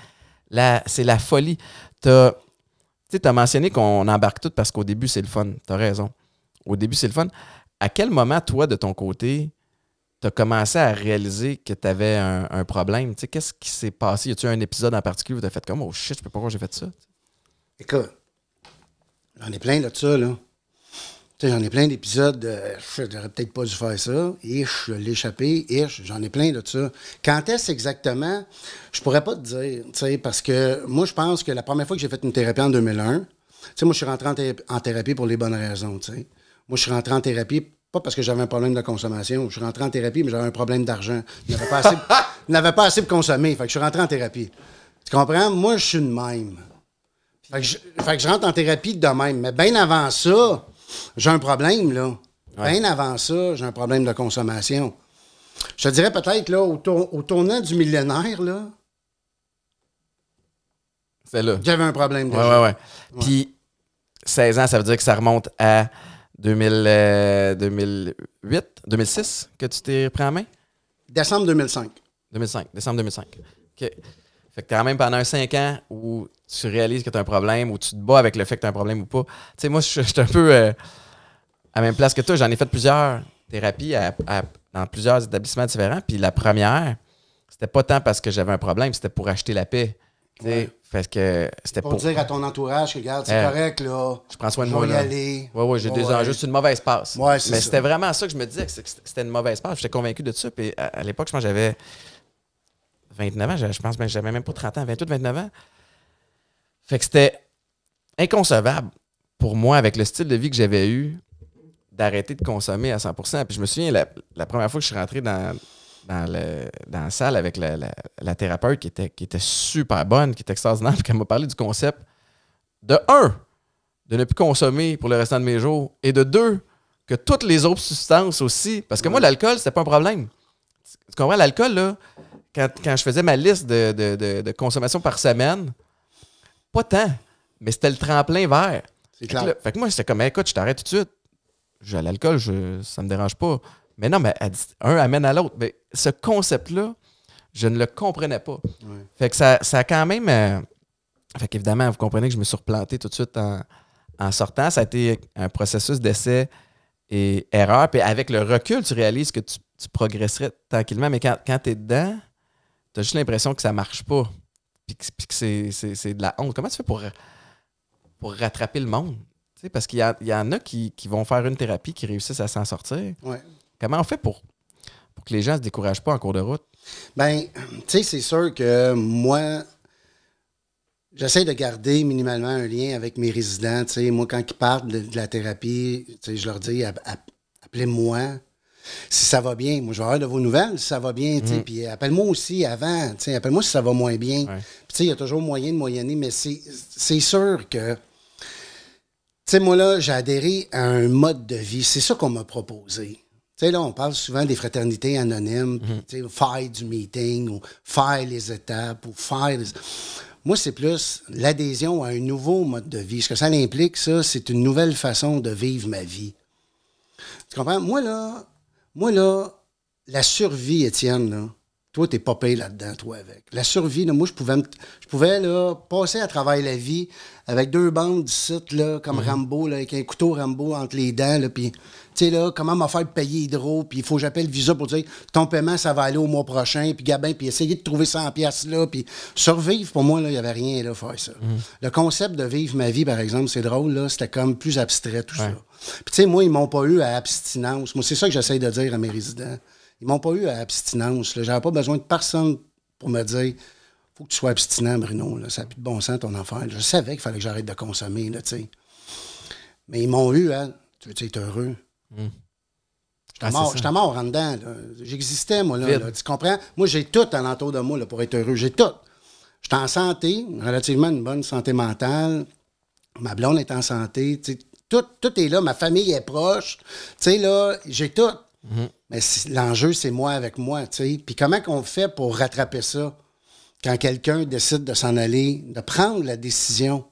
la, la folie. Tu as, mentionné qu'on embarque tout parce qu'au début, c'est le fun. Tu as raison. Au début, c'est le fun. À quel moment, toi, de ton côté, tu as commencé à réaliser que tu avais un, problème? Tu qu'est-ce qui s'est passé? Y a-tu un épisode en particulier où tu as fait comme Oh shit, je peux pas croire que j'ai fait ça? Écoute, j'en ai plein de ça, là. j'en ai plein d'épisodes. de je n'aurais peut-être pas dû faire ça. l'ai l'échapper, Ich, j'en ai plein de ça. Quand est-ce exactement? Je pourrais pas te dire, tu sais, parce que moi, je pense que la première fois que j'ai fait une thérapie en 2001, tu sais, moi, je suis rentré en, thérapie pour les bonnes raisons, Moi, je suis rentré en thérapie pas parce que j'avais un problème de consommation. Je suis rentré en thérapie, mais j'avais un problème d'argent. Je n'avais pas, assez, (laughs) pas pour consommer. Fait que je suis rentré en thérapie. Tu comprends? Moi, je suis de même. Fait je, rentre en thérapie de même. Mais bien avant ça, j'ai un problème, là. Bien avant ça, j'ai un problème de consommation. Je te dirais peut-être, là, au, tournant du millénaire, là. C'est là. J'avais un problème de. Puis, 16 ans, ça veut dire que ça remonte à 2008, 2006 euh, que tu t'es pris en main? Décembre 2005. 2005, décembre 2005. OK. Fait que quand même, pendant cinq ans où tu réalises que tu as un problème, où tu te bats avec le fait que tu as un problème ou pas. Tu sais, moi, je suis un peu euh, à la même place que toi. J'en ai fait plusieurs thérapies dans plusieurs établissements différents. Puis la première, c'était pas tant parce que j'avais un problème, c'était pour acheter la paix. Parce que pour, dire à ton entourage que, regarde, c'est eh, correct, là. Je prends soin de moi. Y aller. Ouais, ouais, j'ai des enjeux, c'est une mauvaise passe. Mais c'était vraiment ça que je me disais, c'était une mauvaise passe. J'étais convaincu de ça. Puis à, l'époque, je pense que j'avais 29 ans. Je pense que j'avais même pas 30 ans, 28, 29 ans. Fait que c'était inconcevable pour moi, avec le style de vie que j'avais eu, d'arrêter de consommer à 100 Puis je me souviens, la, la première fois que je suis rentré dans, dans, la salle avec la, thérapeute qui était, qui était super bonne, qui était extraordinaire, (laughs) puis qu'elle m'a parlé du concept de un, de ne plus consommer pour le restant de mes jours, et de deux, que toutes les autres substances aussi. Parce que moi, l'alcool, c'était pas un problème. Tu comprends? L'alcool, là, quand, je faisais ma liste de, consommation par semaine, pas tant, mais c'était le tremplin vert. C'est clair. Fait moi, c'était comme, écoute, je t'arrête tout de suite. J'ai l'alcool, ça me dérange pas. Mais non, mais un amène à l'autre. Mais ce concept-là, je ne le comprenais pas. Fait que ça, ça a quand même. Évidemment, euh, fait qu'évidemment, vous comprenez que je me suis replanté tout de suite en, sortant. Ça a été un processus d'essai et erreur. Puis avec le recul, tu réalises que tu, progresserais tranquillement. Mais quand, quand tu es dedans, tu as juste l'impression que ça marche pas. Puis, que c'est de la honte. Comment tu fais pour, pour rattraper le monde? parce qu'il y, en a qui, vont faire une thérapie, qui réussissent à s'en sortir. Ouais. Comment on fait pour, que les gens ne se découragent pas en cours de route? Ben, tu sais, c'est sûr que moi, J'essaie de garder minimalement un lien avec mes résidents. Tu sais, Moi, quand ils parlent de, la thérapie, je leur dis appelez-moi. Si ça va bien, moi, je vais avoir de vos nouvelles, si ça va bien. sais. Mhm. Puis appelle-moi aussi avant. Appelle-moi si ça va moins bien. sais, il y a toujours moyen de moyenner, mais c'est sûr que. Tu sais, moi, là, j'ai adhéré à un mode de vie. C'est ça qu'on m'a proposé. Tu sais, là, on parle souvent des fraternités anonymes, mhm. faire du meeting ou faire les étapes ou faire. Moi, c'est plus l'adhésion à un nouveau mode de vie. Ce que ça implique, ça, c'est une nouvelle façon de vivre ma vie. Tu comprends? Moi, là, moi, là, la survie, Étienne, là, toi, t'es pas payé là-dedans, toi, avec. La survie, moi, je pouvais, je pouvais là, passer à travailler la vie avec deux bandes site là, comme mhm. Rambo, avec un couteau Rambo entre les dents, là, puis, tu sais, là, comment m'a faire payer Hydro, puis il faut que j'appelle Visa pour dire, ton paiement, ça va aller au mois prochain, puis Gabin, puis essayer de trouver 100 pièces là, puis survivre, pour moi, là, il n'y avait rien, à faire ça. Mhm. Le concept de vivre ma vie, par exemple, c'est drôle, là, c'était comme plus abstrait, tout ça. Puis, tu sais, moi, ils m'ont pas eu à abstinence. Moi, c'est ça que j'essaye de dire à mes résidents. Ils m'ont pas eu à abstinence, Je J'avais pas besoin de personne pour me dire, faut que tu sois abstinent, Bruno. Ça n'a de bon sens, ton enfant. Je savais qu'il fallait que j'arrête de consommer, là, sais. Mais ils m'ont eu, hein. Tu veux être heureux? Hmm. Je ah, J'étais mort, en dedans. J'existais, moi, là, Tu comprends? Moi, j'ai tout l'entour de moi pour être heureux. J'ai tout. suis en santé, relativement une bonne santé mentale. Ma blonde est en santé. Tout, tout est là. Ma famille est proche. Tu là, j'ai tout. Hmm. Mais l'enjeu, c'est moi avec moi. Puis comment qu'on fait pour rattraper ça? quand quelqu'un décide de s'en aller, de prendre la décision.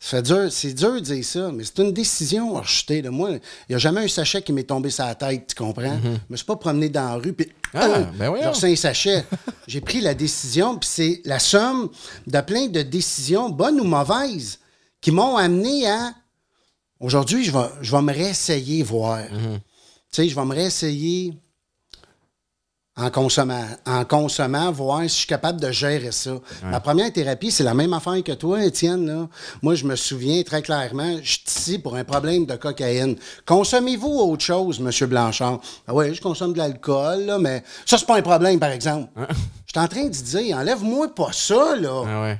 C'est dur, c'est dur de dire ça, mais c'est une décision à De moi, il n'y a jamais un sachet qui m'est tombé sur la tête, tu comprends? Mais mhm. ne Je me suis pas promené dans la rue, puis ah, un ben sachet. (laughs) j'ai pris la décision, puis c'est la somme de plein de décisions, bonnes ou mauvaises, qui m'ont amené à aujourd'hui, je vais, je vais me réessayer voir. Mhm. Tu sais, je vais me réessayer en consommant, en consommant, voir si je suis capable de gérer ça. Ma première thérapie, c'est la même affaire que toi, Étienne. Moi, je me souviens très clairement, je suis ici pour un problème de cocaïne. Consommez-vous autre chose, M. Blanchard? Ben oui, je consomme de l'alcool, mais ça, c'est pas un problème, par exemple. Je suis en train de dire, enlève-moi pas ça, là. Ah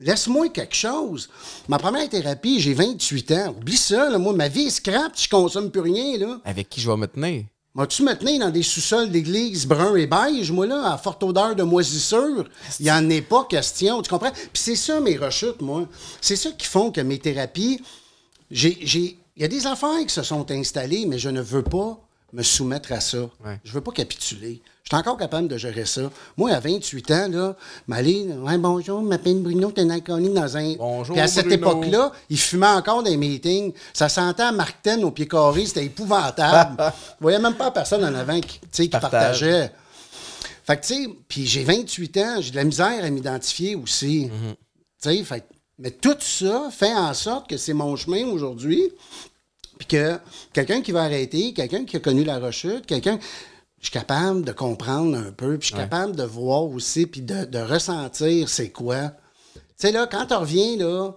Laisse-moi quelque chose. Ma première thérapie, j'ai 28 ans. Oublie ça, là, moi, ma vie est scrap, je consomme plus rien, Avec qui je vais me tenir? M'as-tu tenais dans des sous-sols d'église brun et beige, moi, là, à forte odeur de moisissure? Il n'y en est pas question, tu comprends? Puis c'est ça, mes rechutes, moi. C'est ça qui font que mes thérapies, j'ai. Il y a des affaires qui se sont installées, mais je ne veux pas me soumettre à ça. Je ne veux pas capituler. Je suis encore capable de gérer ça. Moi, à 28 ans, là, m'aller, bonjour, je m'appelle Bruno, t'es dans un. Bonjour. Puis à cette époque-là, il fumait encore des meetings. Ça sentait à Martin au pied carré, c'était épouvantable. (laughs) Je voyait même pas personne en avant qui, qui partageait. Fait que, tu sais, puis j'ai 28 ans, j'ai de la misère à m'identifier aussi. Mhm. fait mais tout ça fait en sorte que c'est mon chemin aujourd'hui, puis que quelqu'un qui va arrêter, quelqu'un qui a connu la rechute, quelqu'un je suis capable de comprendre un peu, puis je suis capable de voir aussi, puis de, ressentir c'est quoi. Tu sais, là, quand on revient là,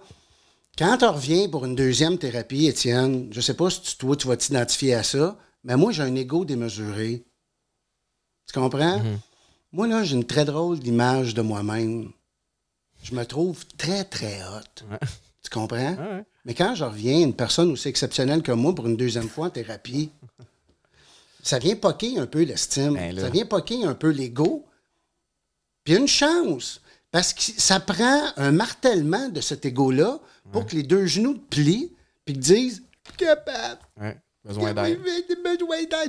quand on revient pour une deuxième thérapie, Étienne, je sais pas si tu, toi, tu vas t'identifier à ça, mais moi, j'ai un ego démesuré. Tu comprends? Mhm. Moi, là, j'ai une très drôle d'image de moi-même. Je me trouve très, très haute. Tu comprends? Mais quand je reviens, une personne aussi exceptionnelle que moi pour une deuxième fois en thérapie, ça vient poquer un peu l'estime, ben ça vient poquer un peu l'ego. Puis une chance, parce que ça prend un martèlement de cet ego-là pour que les deux genoux te plient, puis te disent capable. Ouais. Besoin d'aide.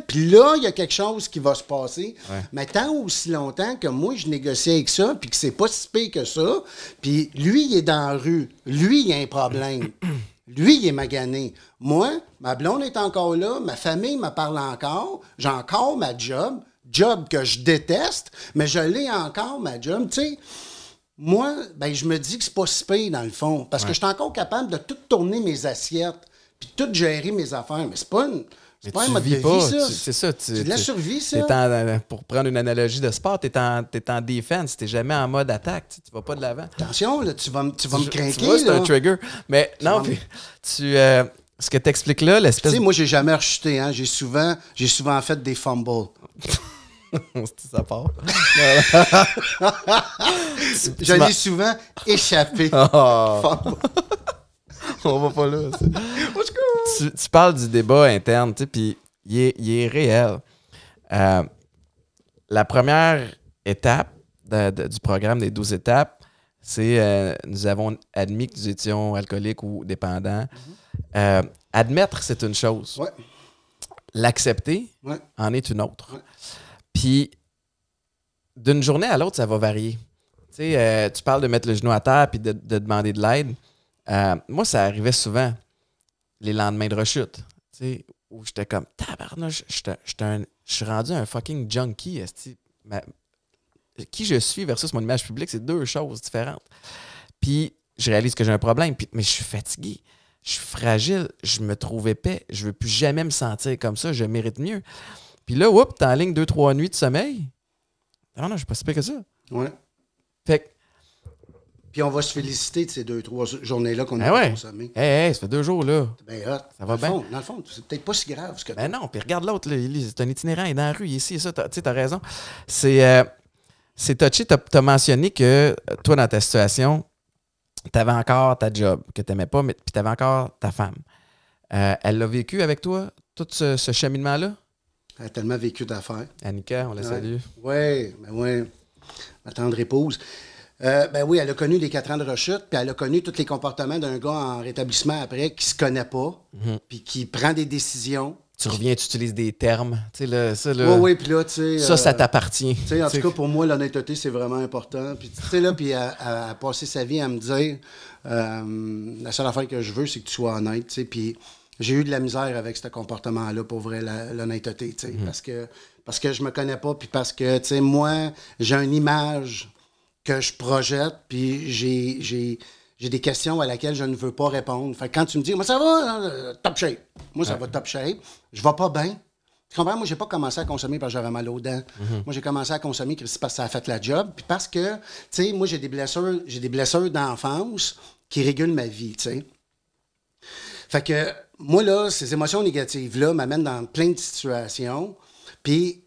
Puis là, il y a quelque chose qui va se passer. Mais tant aussi longtemps que moi, je négociais avec ça, puis que c'est pas si pire que ça, puis lui, il est dans la rue. Lui, il a un problème. (clears throat) Lui, il est magané. Moi, ma blonde est encore là, ma famille me parle encore, j'ai encore ma job, job que je déteste, mais je l'ai encore, ma job. Tu moi, ben, je me dis que c'est pas si pire, dans le fond, parce que je suis encore capable de tout tourner mes assiettes, puis tout gérer mes affaires. Mais c'est pas une c'est pas tu vis pas. C'est ça. c'est de la survie, ça. Euh, pour prendre une analogie de sport, t'es es, en defense. T'es jamais en mode attaque. Tu vas pas de l'avant. Attention, là, tu vas, tu vas me craquer. c'est un trigger. Mais non, puis tu. Euh, ce que tu expliques là, l'espèce. Tu sais, moi, j'ai jamais rechuté. Hein. J'ai souvent, souvent fait des fumbles. (laughs) ça part. (laughs) Je ai souvent échappé. Ah. (laughs) on va pas là. tu, parles du débat interne, tu sais, puis il est, réel. Euh, la première étape du programme des 12 étapes, c'est euh, nous avons admis que nous étions alcooliques ou dépendants. Mm-hmm. Euh, admettre, c'est une chose. L'accepter en est une autre. Puis, d'une journée à l'autre, ça va varier. sais tu parles de mettre le genou à terre puis de demander de l'aide. Euh, moi, ça arrivait souvent les lendemains de rechute, où j'étais comme tabarnouche, je suis rendu un fucking junkie. qui je suis versus mon image publique, c'est deux choses différentes. Puis je réalise que j'ai un problème, puis, mais je suis fatigué, je suis fragile, je me trouvais épais, je veux plus jamais me sentir comme ça, je mérite mieux. Puis là, oups, t'es en ligne deux, trois nuits de sommeil. Non, non, je suis pas si pire que ça. Ouais. Fait puis on va se féliciter de ces deux, trois journées-là qu'on ben a ouais. consommées. Hé, eh, eh, ça fait deux jours, là. Ben, hot. Ça va bien. Dans le fond, c'est peut-être pas si grave. Ce que ben non, puis regarde l'autre, c'est un itinérant, il est dans la rue, il est ici, ça, tu sais, t'as raison. C'est euh, touché, t'as as mentionné que euh, toi, dans ta situation, t'avais encore ta job que t'aimais pas, mais puis t'avais encore ta femme. Euh, elle l'a vécu avec toi, tout ce, cheminement-là? Elle a tellement vécu d'affaires. Annika, on la salue. Oui, ben ouais, ma tendre épouse. Euh, ben oui, elle a connu les quatre ans de rechute, puis elle a connu tous les comportements d'un gars en rétablissement après qui se connaît pas, mhm. puis qui prend des décisions. Tu reviens, tu utilises des termes. Tu là, ça, oui, oui, puis là, tu sais. Ça, ça euh, t'appartient. en tout cas, pour moi, l'honnêteté, c'est vraiment important. Puis, tu sais, là, puis à, passer sa vie à me dire euh, la seule affaire que je veux, c'est que tu sois honnête, tu sais. Puis, j'ai eu de la misère avec ce comportement-là, pour vrai, l'honnêteté, tu sais. Mhm. Parce, que, parce que je me connais pas, puis parce que, tu sais, moi, j'ai une image que je projette, puis j'ai des questions à laquelle je ne veux pas répondre. Fait quand tu me dis, moi ça va, euh, top shape. Moi, ça va top shape. Je vais pas bien. Tu comprends? Moi, j'ai pas commencé à consommer parce que j'avais mal aux dents. Mhm. Moi, j'ai commencé à consommer parce que ça a fait la job. Puis parce que, tu sais, moi, j'ai des blessures, j'ai des blessures d'enfance qui régulent ma vie, tu sais. Fait que, moi, là, ces émotions négatives-là m'amènent dans plein de situations. Puis,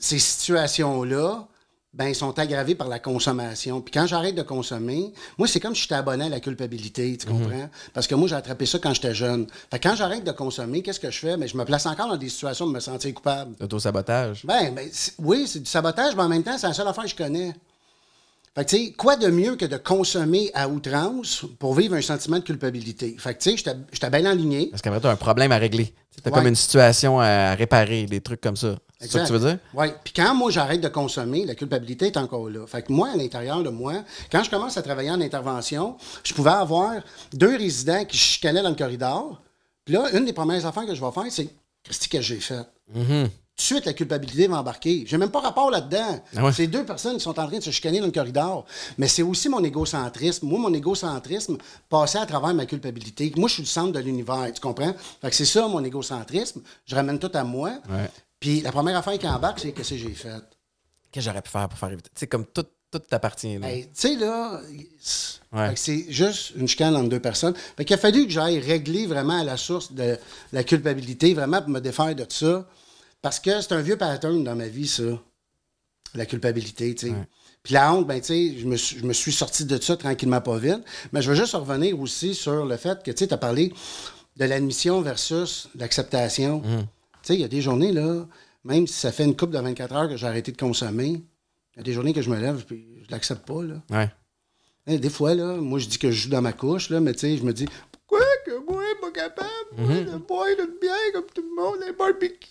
ces situations-là ben, ils sont aggravés par la consommation. Puis quand j'arrête de consommer, moi, c'est comme si j'étais abonné à la culpabilité, tu mhm. comprends? Parce que moi, j'ai attrapé ça quand j'étais jeune. Fait quand j'arrête de consommer, qu'est-ce que je fais? Mais ben, je me place encore dans des situations de me sentir coupable. Auto sabotage Ben, ben oui, c'est du sabotage, mais en même temps, c'est la seule affaire que je connais. Fait que, tu sais, quoi de mieux que de consommer à outrance pour vivre un sentiment de culpabilité? Fait que, tu sais, j'étais bien enligné. Parce qu'en tu t'as un problème à régler. T'as comme une situation à réparer, des trucs comme ça. C'est ça que tu veux dire? Oui. Puis quand moi j'arrête de consommer, la culpabilité est encore là. Fait que moi, à l'intérieur de moi, quand je commence à travailler en intervention, je pouvais avoir deux résidents qui chicanaient dans le corridor. Puis là, une des premières affaires que je vais faire, c'est Christy, qu'est-ce que j'ai fait? Mm-hmm. Tout de suite, la culpabilité va embarquer. J'ai même pas rapport là-dedans. Ah c'est deux personnes qui sont en train de se chicaner dans le corridor. Mais c'est aussi mon égocentrisme. Moi, mon égocentrisme passait à travers ma culpabilité. Moi, je suis le centre de l'univers, tu comprends? Fait que c'est ça, mon égocentrisme. Je ramène tout à moi. Ouais. Puis la première affaire qui embarque, c'est qu'est-ce que j'ai fait. Qu'est-ce que j'aurais pu faire pour faire éviter? C'est comme tout, tout t'appartient. tu sais, là, c'est juste une chicane entre deux personnes. Fait qu'il a fallu que j'aille régler vraiment à la source de la culpabilité, vraiment pour me défaire de ça. Parce que c'est un vieux pattern dans ma vie, ça. La culpabilité, tu sais. Puis la honte, ben, tu sais, je me, suis, sorti de ça tranquillement, pas vite. Mais je veux juste revenir aussi sur le fait que, tu sais, tu as parlé de l'admission versus l'acceptation. Mm. Tu sais, il y a des journées, là, même si ça fait une coupe de 24 heures que j'ai arrêté de consommer, il y a des journées que je me lève et je l'accepte pas, là. Ouais. Hein, des fois, là, moi, je dis que je joue dans ma couche, là, mais je me dis, pourquoi que moi, je suis pas capable, mhm. de boire une bien comme tout le monde, un barbecue,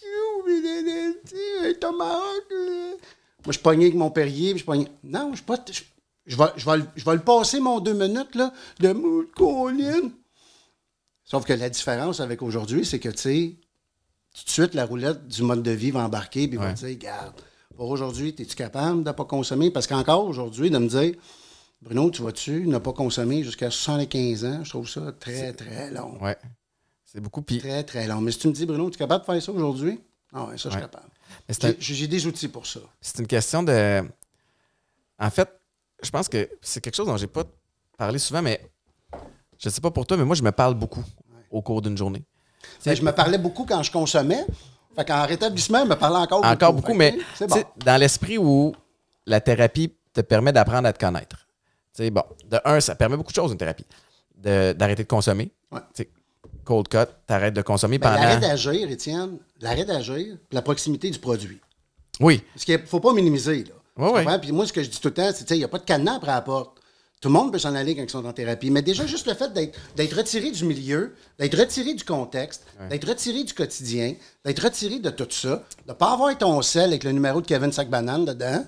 un tomahawk, Moi, je pognais avec mon Perrier, je pognais. Non, je pas. Je, vais, je, vais, je vais le passer, mon deux minutes, là, de moule de colline. Sauf que la différence avec aujourd'hui, c'est que, tu sais, tout de suite, la roulette du mode de vie va embarquer puis ouais. va dire Regarde, pour aujourd'hui, es-tu capable de ne pas consommer Parce qu'encore aujourd'hui, de me dire Bruno, tu vas-tu ne pas consommer jusqu'à 75 ans Je trouve ça très, très long. Ouais. C'est beaucoup pire. Très, très long. Mais si tu me dis, Bruno, tu es capable de faire ça aujourd'hui Ah, ça, je suis capable. J'ai des outils pour ça. C'est une question de. En fait, je pense que c'est quelque chose dont j'ai pas parlé souvent, mais je ne sais pas pour toi, mais moi, je me parle beaucoup au cours d'une journée je me parlais beaucoup quand je consommais. Fait qu'en rétablissement, je me parlais encore, encore beaucoup. Encore beaucoup, mais dans l'esprit où la thérapie te permet d'apprendre à te connaître. bon, de un, ça permet beaucoup de choses, une thérapie. D'arrêter de, consommer. Cold cut, t'arrêtes de consommer ben, pendant... L'arrêt d'agir, Étienne, l'arrêt d'agir, la proximité du produit. Oui. Ce qu'il ne faut pas minimiser, là. Oui, oui. Puis moi, ce que je dis tout le temps, c'est qu'il n'y a pas de cadenas après la porte. Tout le monde peut s'en aller quand ils sont en thérapie. Mais déjà, juste le fait d'être retiré du milieu, d'être retiré du contexte, d'être retiré du quotidien, d'être retiré de tout ça, de ne pas avoir ton sel avec le numéro de Kevin sac dedans,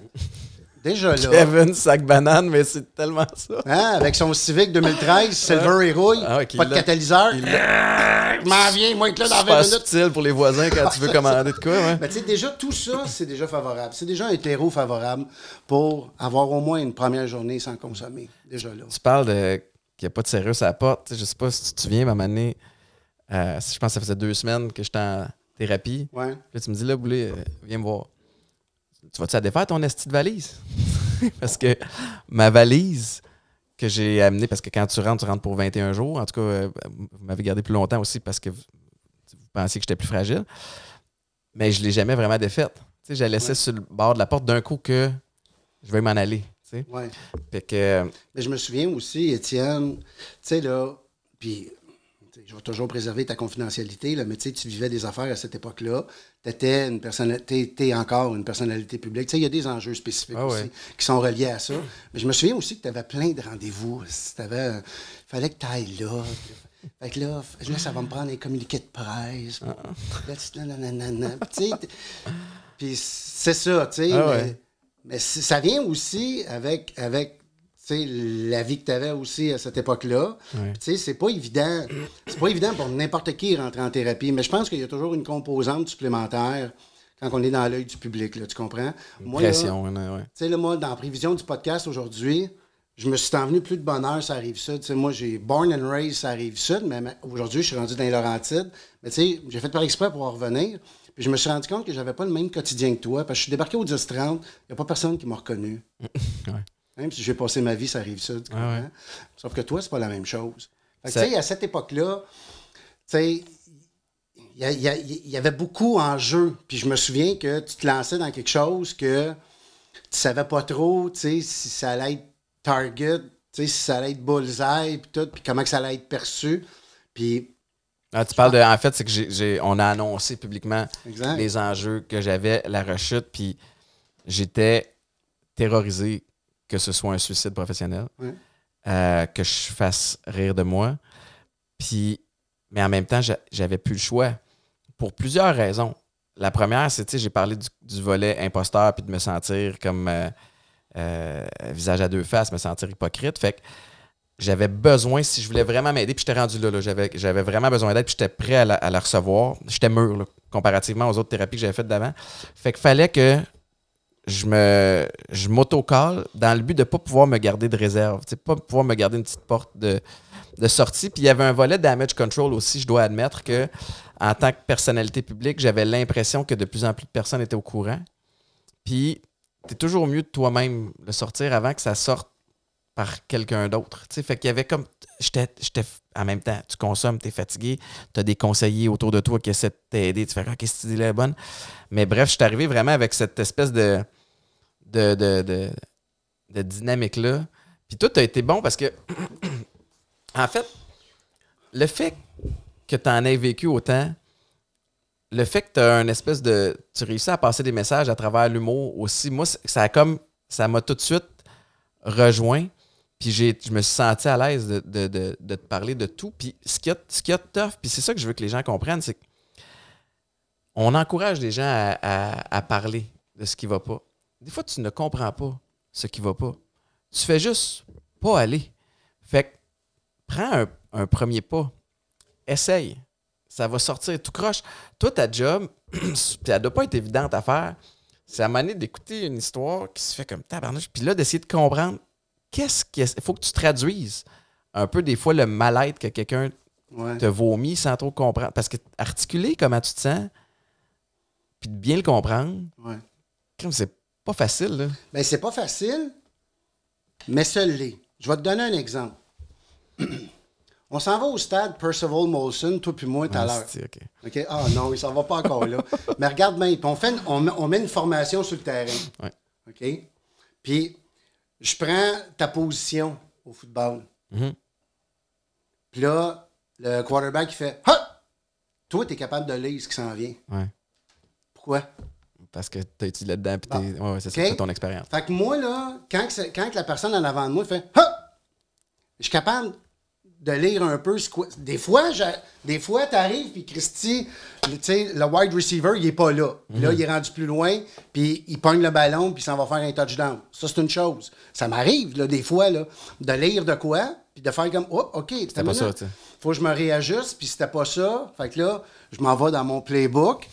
Déjà là. Kevin Sac-Banane, mais c'est tellement ça. Hein, avec son Civic 2013, Silver et rouille, ah, pas de catalyseur. Ah, m'en viens, moi, là, dans 20 minutes. subtil pour les voisins quand tu veux (laughs) ah, commander de quoi. Mais tu sais, déjà, tout ça, c'est déjà favorable. C'est déjà un terreau favorable pour avoir au moins une première journée sans consommer. Déjà là. Tu parles de qu'il n'y a pas de sérieux à la porte. Je je sais pas si tu viens m'amener. Euh, je pense que ça faisait deux semaines que j'étais en thérapie. Ouais. là, tu me dis, là, Boulet, euh, viens me voir. Tu vas-tu la défaire ton esti de valise? (laughs) parce que ma valise que j'ai amenée, parce que quand tu rentres, tu rentres pour 21 jours. En tout cas, euh, vous m'avez gardé plus longtemps aussi parce que vous, pensiez que j'étais plus fragile. Mais je ne l'ai jamais vraiment défaite. je la laissais sur le bord de la porte d'un coup que je vais m'en aller. Euh, mais je me souviens aussi, Étienne, tu sais, là, puis je vais toujours préserver ta confidentialité, là, mais tu tu vivais des affaires à cette époque-là t'étais une personnalité, t'es encore une personnalité publique. Tu sais, il y a des enjeux spécifiques ah aussi qui sont reliés à ça. Mais je me souviens aussi que tu avais plein de rendez-vous. Il fallait que tu ailles là. Fait que là, ça va me prendre les communiqués de presse. Puis c'est ça, tu sais. Ah mais, ça vient aussi avec, avec la vie que tu avais aussi à cette époque-là. C'est pas évident. C'est pas évident pour n'importe qui rentrer en thérapie, mais je pense qu'il y a toujours une composante supplémentaire quand on est dans l'œil du public, tu comprends? moi, pression, moi, dans la prévision du podcast aujourd'hui, je me suis envenu plus de bonheur, ça arrive sud. moi, j'ai born and raised, ça arrive sud, mais aujourd'hui, je suis rendu dans les Laurentides. Mais tu j'ai fait par exprès pour revenir. Puis je me suis rendu compte que j'avais pas le même quotidien que toi. Parce que je suis débarqué au 10-30, il n'y a pas personne qui m'a reconnu. (laughs) Même si j'ai passé ma vie, ça arrive ça. Ah hein. Sauf que toi, c'est pas la même chose. tu sais À cette époque-là, il y, y, avait beaucoup en Puis je me souviens que tu te lançais dans quelque chose que tu savais pas trop si ça allait être target, si ça allait être bullseye, puis tout, puis comment que ça allait être perçu. Puis ah, tu parles de. En fait, c'est que j'ai, on a annoncé publiquement les enjeux que j'avais, la rechute, puis j'étais terrorisé que ce soit un suicide professionnel, euh, que je fasse rire de moi. Puis, mais en même temps, j'avais plus le choix pour plusieurs raisons. La première, c'est, que j'ai parlé du, volet imposteur puis de me sentir comme euh, euh, visage à deux faces, me sentir hypocrite. Fait que j'avais besoin, si je voulais vraiment m'aider, puis j'étais rendu là, là j'avais vraiment besoin d'aide, puis j'étais prêt à la, à la recevoir. J'étais mûr, comparativement aux autres thérapies que j'avais faites d'avant. Fait que fallait que je me je m'autocolle dans le but de ne pas pouvoir me garder de réserve, de pas pouvoir me garder une petite porte de, sortie. Puis il y avait un volet damage control aussi, je dois admettre que en tant que personnalité publique, j'avais l'impression que de plus en plus de personnes étaient au courant. Puis, tu toujours mieux de toi-même le sortir avant que ça sorte par quelqu'un d'autre. tu Fait qu'il y avait comme. J'étais, en même temps, tu consommes, tu es fatigué, tu as des conseillers autour de toi qui essaient de t'aider. Tu fais, OK, ah, tu tu là la bonne. Mais bref, je suis arrivé vraiment avec cette espèce de, de, de, de, dynamique-là. Puis tout a été bon parce que, (clears throat) en fait, le fait que tu en aies vécu autant, le fait que tu as une espèce de. Tu réussis à passer des messages à travers l'humour aussi, moi, ça a comme. Ça m'a tout de suite rejoint puis je me suis senti à l'aise de, te parler de tout. Puis ce qu'il y, a de tough, puis c'est ça que je veux que les gens comprennent, c'est qu'on encourage les gens à, parler de ce qui va pas. Des fois, tu ne comprends pas ce qui va pas. Tu fais juste pas aller. Fait que prends un, premier pas. Essaye. Ça va sortir tout croche. Toi, ta job, (clears throat) ça ne doit pas être évidente à faire. C'est à manier d'écouter une histoire qui se fait comme tabarnouche, puis là, d'essayer de comprendre qu'est-ce qu'il faut que tu traduises un peu des fois le mal-être que quelqu'un te vomit sans trop comprendre. Parce que articuler comment tu te sens, puis de bien le comprendre, c'est pas facile. Là. Ben, c'est pas facile, mais seul l'est. Je vais te donner un exemple. (clears throat) On s'en va au stade Percival Molson, toi et moi, tout à ah, l'heure. Ah non, il s'en va pas encore là. (laughs) mais regarde bien, on, met une formation sur le terrain. OK? Puis je prends ta position au football. Mhm. Puis là, le quarterback, il fait Ha! Toi, t'es capable de lire ce qui s'en vient. Ouais. Pourquoi? Parce que t'as étudié là-dedans, puis bon. ouais, ouais, c'est okay. ton expérience. Fait que moi, là, quand, quand la personne en avant de moi fait Ha! Je suis capable de lire un peu. Des fois, des fois, t'arrives puis Christy, le wide receiver, il est pas là. Mhm. là, il est rendu plus loin, puis il pogne le ballon, puis s'en va faire un touchdown. Ça, c'est une chose. Ça m'arrive, là, des fois, là, de lire de quoi, puis de faire comme, oh, OK, c'était pas ça, Faut que je me réajuste, puis c'était pas ça. Fait que là, je m'en vais dans mon playbook,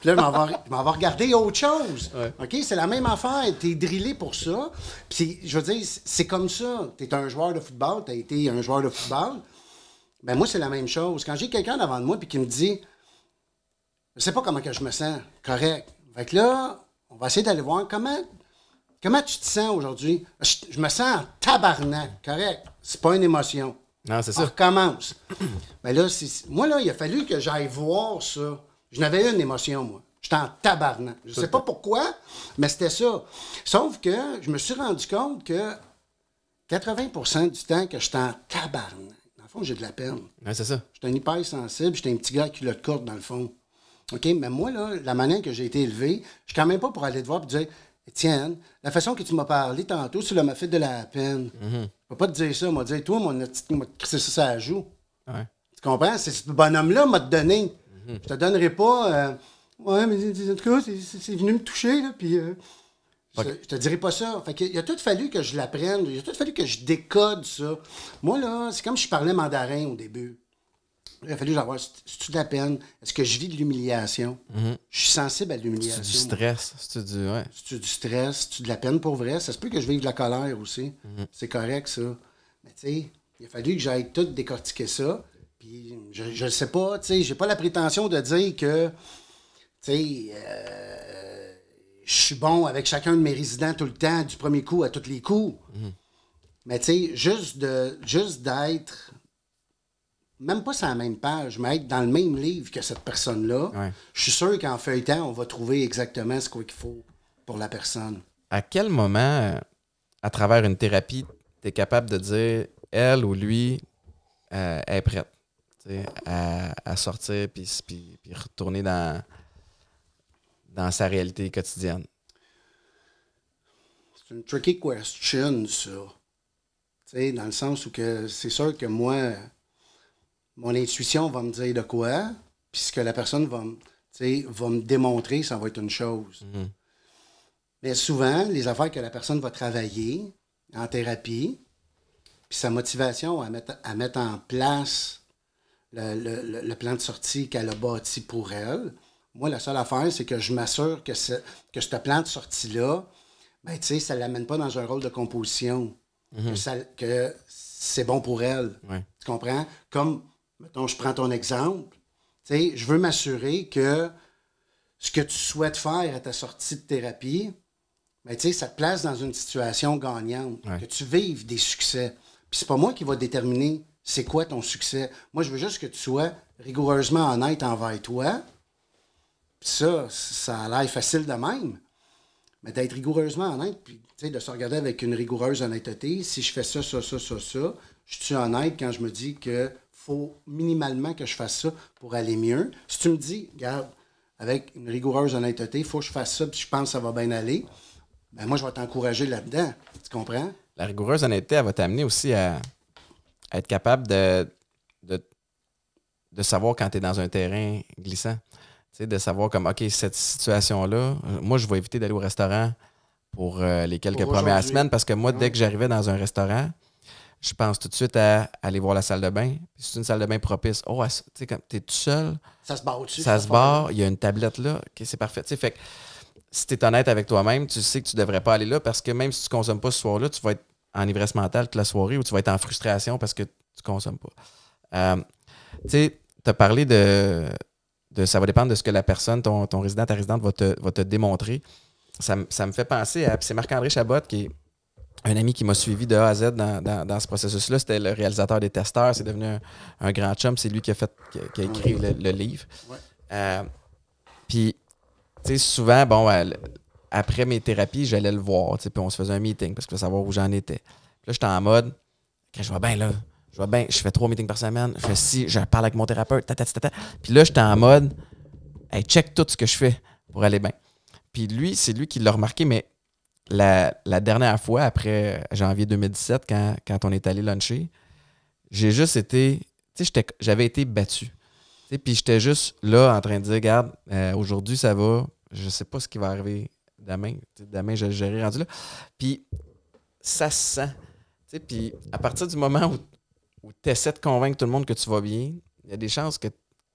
puis là, je m'en vais, autre chose. OK? C'est la même affaire. T'es drillé pour ça. Puis je veux dire, c'est comme ça. Tu es un joueur de football, tu as été un joueur de football. Ben moi, c'est la même chose. Quand j'ai quelqu'un devant de moi puis qui me dit Je sais pas comment que je me sens correct. Fait là, on va essayer d'aller voir comment comment tu te sens aujourd'hui. Je, me sens tabarnak, correct. C'est pas une émotion. Non, c'est ça. On recommence. Mais ben là, moi, là, il a fallu que j'aille voir ça. Je n'avais une émotion, moi. J'étais en tabarnak. Je ne sais pas pourquoi, mais c'était ça. Sauf que je me suis rendu compte que 80 du temps que j'étais en tabarnak, dans le fond, j'ai de la peine. c'est ça. J'étais un hyper sensible, j'étais un petit gars qui culotte courte, dans le fond. OK, mais moi, là, la manière que j'ai été élevé, je suis quand même pas pour aller te voir et dire Étienne, la façon que tu m'as parlé tantôt, cela m'a fait de la peine. Mhm. Je ne pas te dire ça, m'a dit Toi, mon petit, c'est ça, ça joue. Tu comprends? C'est ce bonhomme-là m'a donné. Je mhm. Je te donnerai pas. Euh, ouais, mais en tout cas, c'est venu me toucher, là, puis. Euh, je, te dirai pas ça. Fait il a tout fallu que je l'apprenne. Il a tout fallu que je décode ça. Moi, là, c'est comme si je parlais mandarin au début. Il a fallu savoir, cest de la peine? Est-ce que je vis de l'humiliation? Mhm. Je suis sensible à l'humiliation. C'est du stress. C'est du, ouais. -tu du stress. C'est de la peine pour vrai. Ça se peut que je vive de la colère aussi. Mhm. C'est correct, ça. Mais tu sais, il a fallu que j'aille tout décortiquer ça je ne sais pas, tu sais, j'ai pas la prétention de dire que, tu sais, euh, je suis bon avec chacun de mes résidents tout le temps, du premier coup à tous les coups. Mhm. Mais tu sais, juste de juste d'être même pas sur la même page, mais être dans le même livre que cette personne-là, je suis sûr qu'en feuilletant, on va trouver exactement ce qu'il faut pour la personne. À quel moment, à travers une thérapie, tu es capable de dire elle ou lui euh, est prête? à, sortir puis, puis, retourner dans, dans sa réalité quotidienne? C'est une tricky question, ça. dans le sens où que c'est sûr que moi, mon intuition va me dire de quoi, puisque ce que la personne va, va me démontrer, ça va être une chose. Mm-hmm. Mais souvent, les affaires que la personne va travailler en thérapie, puis sa motivation à mettre, à mettre en place le, plan de sortie qu'elle a bâti pour elle. Moi, la seule affaire, c'est que je m'assure que ce, que plan de sortie-là, ben, ça ne l'amène pas dans un rôle de composition. Que, mhm. c'est bon pour elle. Tu comprends? Comme, mettons, je prends ton exemple. je veux m'assurer que ce que tu souhaites faire à ta sortie de thérapie, ben, ça te place dans une situation gagnante. Que tu vives des succès. Puis c'est pas moi qui va déterminer c'est quoi ton succès. Moi, je veux juste que tu sois rigoureusement honnête envers toi. ça, ça a l'air facile de même. Mais d'être rigoureusement honnête, puis de se regarder avec une rigoureuse honnêteté, si je fais ça, ça, ça, ça, ça, je suis honnête quand je me dis que faut minimalement que je fasse ça pour aller mieux. Si tu me dis, regarde, avec une rigoureuse honnêteté, il faut que je fasse ça, puis je pense que ça va bien aller, ben moi, je vais t'encourager là-dedans. Tu comprends? La rigoureuse honnêteté, elle va t'amener aussi à être capable de, de, savoir quand tu es dans un terrain glissant. de savoir comme, OK, cette situation-là, moi, je vais éviter d'aller au restaurant pour euh, les quelques premières semaines parce que moi, ah dès que j'arrivais dans un restaurant, je pense tout de suite à aller voir la salle de bain. C'est une salle de bain propice. Oh, tu sais, quand es tout seul. Ça se barre au-dessus. Ça, se barre. Il y a une tablette là. OK, c'est parfait. fait que si es honnête avec toi-même, tu sais que tu devrais pas aller là parce que même si tu consommes pas ce soir-là, tu vas être en ivresse mentale toute la soirée ou tu vas être en frustration parce que tu consommes pas. Euh, tu sais, tu as parlé de, Ça va dépendre de ce que la personne, ton, ton résident, ta résidente va te, démontrer. Ça, me fait penser à. C'est Marc-André Chabot qui est un ami qui m'a suivi de A à Z dans, ce processus-là. C'était le réalisateur des testeurs. C'est devenu un, grand chum. C'est lui qui a, fait, qui, a écrit le, livre. Euh, puis, tu sais, souvent, bon, elle, après mes thérapies, j'allais le voir, puis on se faisait un meeting parce que savoir où j'en étais. Puis là, j'étais en mode, je vois bien là, je vois bien, je fais trois meetings par semaine, je fais ci, je parle avec mon thérapeute, Puis là, j'étais en mode, hey, check tout ce que je fais pour aller bien. Puis lui, c'est lui qui l'a remarqué, mais la, dernière fois, après janvier 2017, quand, on est allé luncher, j'ai juste été, tu sais, j'avais été battu. Puis j'étais juste là en train de dire, regarde, euh, aujourd'hui ça va, je sais pas ce qui va arriver Demain, demain je le rendu là. Puis ça se sent. puis à partir du moment où, où tu essaies de convaincre tout le monde que tu vas bien, il y a des chances que,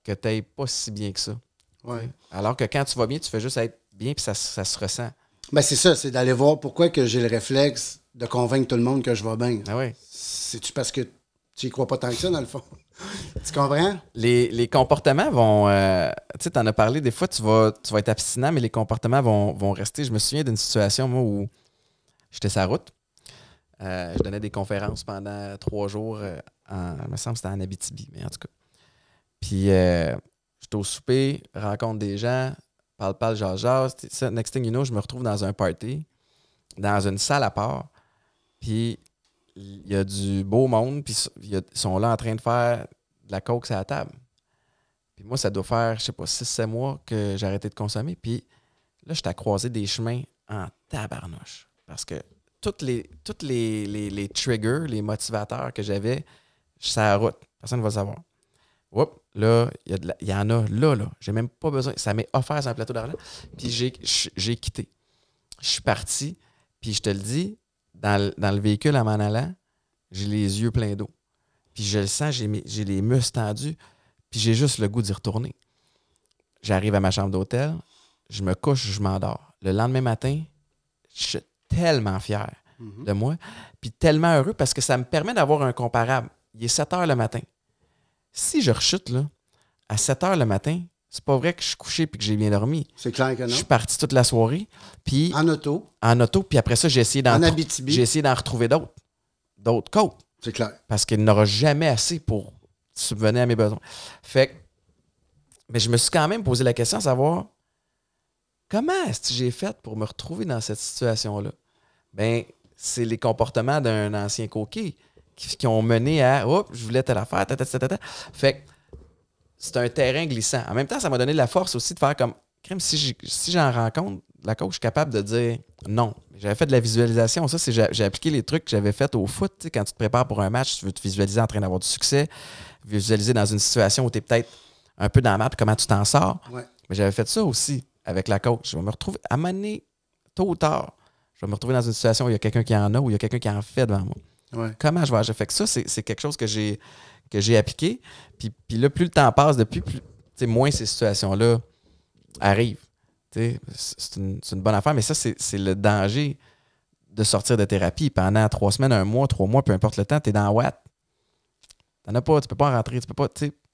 que tu n'ailles pas si bien que ça. Ouais. Alors que quand tu vas bien, tu fais juste être bien, puis ça, se ressent. Ben c'est ça, c'est d'aller voir pourquoi que j'ai le réflexe de convaincre tout le monde que je vais bien. Ah ouais. C'est-tu parce que tu n'y crois pas tant que ça, dans le fond? tu comprends? Les, comportements vont. Euh, tu sais, t'en as parlé, des fois, tu vas, tu vas être abstinent, mais les comportements vont, vont rester. Je me souviens d'une situation, moi, où j'étais sa route. Euh, je donnais des conférences pendant trois jours. Euh, me semble que c'était en Abitibi, mais en tout cas. Puis, j'étais au souper, rencontre des gens, parle, parle, jase, jase. Next thing you know, je me retrouve dans un party, dans une salle à part. Puis, il y a du beau monde, puis ils sont là en train de faire de la coque à la table. Puis moi, ça doit faire, je sais pas, 6 sept mois que j'ai arrêté de consommer. Puis là, je t'ai croisé des chemins en tabarnouche. Parce que tous les, toutes les, triggers, les motivateurs que j'avais, ça la route. Personne ne va savoir. Oups, là, il y, en a là, là. J'ai même pas besoin. Ça m'est offert sur un plateau d'argent. Puis j'ai quitté. Je suis parti. Puis je te le dis, dans, le véhicule à m'en allant, j'ai les yeux pleins d'eau. Puis je le sens, j'ai les muscles tendus, puis j'ai juste le goût d'y retourner. J'arrive à ma chambre d'hôtel, je me couche, je m'endors. Le lendemain matin, je suis tellement fier mhm. de moi, puis tellement heureux parce que ça me permet d'avoir un comparable. Il est 7 heures le matin. Si je rechute, là, à 7 heures le matin, c'est pas vrai que je suis couché puis que j'ai bien dormi. C'est clair que non. Je suis parti toute la soirée. Puis, en auto. En auto. Puis après ça, j'ai essayé d'en, j'ai d'en retrouver d'autres. D'autres côtes. C'est clair. Parce qu'il n'aura jamais assez pour subvenir à mes besoins. Fait mais je me suis quand même posé la question à savoir comment est-ce que j'ai fait pour me retrouver dans cette situation-là? Ben, c'est les comportements d'un ancien coquet qui, ont mené à Oh, je voulais ta affaire, ta, ta, ta, Fait que c'est un terrain glissant. En même temps, ça m'a donné de la force aussi de faire comme crème, si j'en rencontre, la coach, est capable de dire non. J'avais fait de la visualisation, ça, c'est j'ai appliqué les trucs que j'avais fait au foot. quand tu te prépares pour un match, tu veux te visualiser en train d'avoir du succès, visualiser dans une situation où tu es peut-être un peu dans la map, comment tu t'en sors. Mais j'avais fait ça aussi avec la coach. Je vais me retrouver à tôt ou tard. Je vais me retrouver dans une situation où il y a quelqu'un qui en a ou il y a quelqu'un qui en fait devant moi. Comment je vais agir? Fait que ça, c'est quelque chose que j'ai que j'ai appliqué, Puis, puis, là, plus le temps passe, depuis plus, moins ces situations-là arrivent. C'est une, bonne affaire, mais ça, c'est le danger de sortir de thérapie. Pendant trois semaines, un mois, trois mois, peu importe le temps, tu es dans Watt. n'en as pas, tu peux pas rentrer, tu peux pas,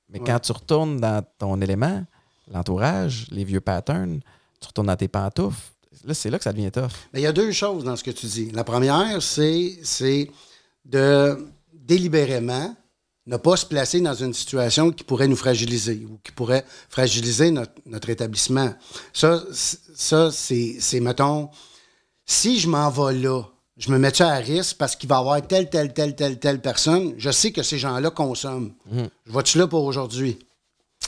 Mais quand tu retournes dans ton élément, l'entourage, les vieux patterns, tu retournes dans tes pantoufles, là, c'est là que ça devient tough. Mais il y a deux choses dans ce que tu dis. La première, c'est de délibérément ne pas se placer dans une situation qui pourrait nous fragiliser ou qui pourrait fragiliser notre, établissement. Ça, ça c'est, mettons, si je m'en vais là, je me mets ça à risque parce qu'il va y avoir telle, telle, telle, telle, telle personne. Je sais que ces gens-là consomment. Mhm. Je vois-tu là pour aujourd'hui? Je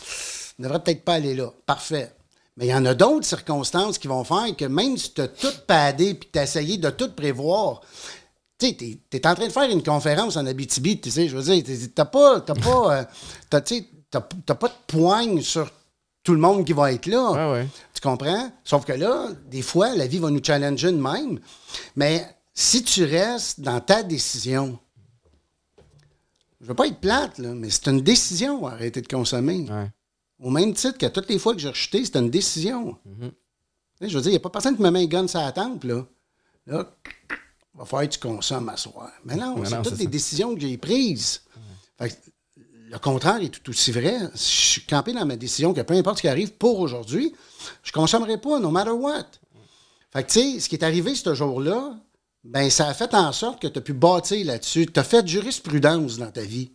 ne devrait peut-être pas aller là. Parfait. Mais il y en a d'autres circonstances qui vont faire que même si tu as tout padé et que tu as essayé de tout prévoir, tu sais, t'es, en train de faire une conférence en Abitibi, tu sais, je veux dire, t'as pas, t'as pas, (laughs) euh, pas de poigne sur tout le monde qui va être là. Tu comprends? Sauf que là, des fois, la vie va nous challenger de même. Mais si tu restes dans ta décision, je veux pas être plate, là, mais c'est une décision, arrêter de consommer. Au même titre que toutes les fois que j'ai rejeté, c'est une décision. Mm-hmm. Je veux dire, il n'y a pas personne qui me met un gun sur la tempe, là il va falloir que tu consommes à soi. Mais non, c'est toutes des décisions que j'ai prises. le contraire est tout aussi vrai. Je suis campé dans ma décision que peu importe ce qui arrive pour aujourd'hui, je ne consommerai pas, no matter what. Fait ce qui est arrivé ce jour-là, ben ça a fait en sorte que tu as pu bâtir là-dessus. Tu as fait jurisprudence dans ta vie.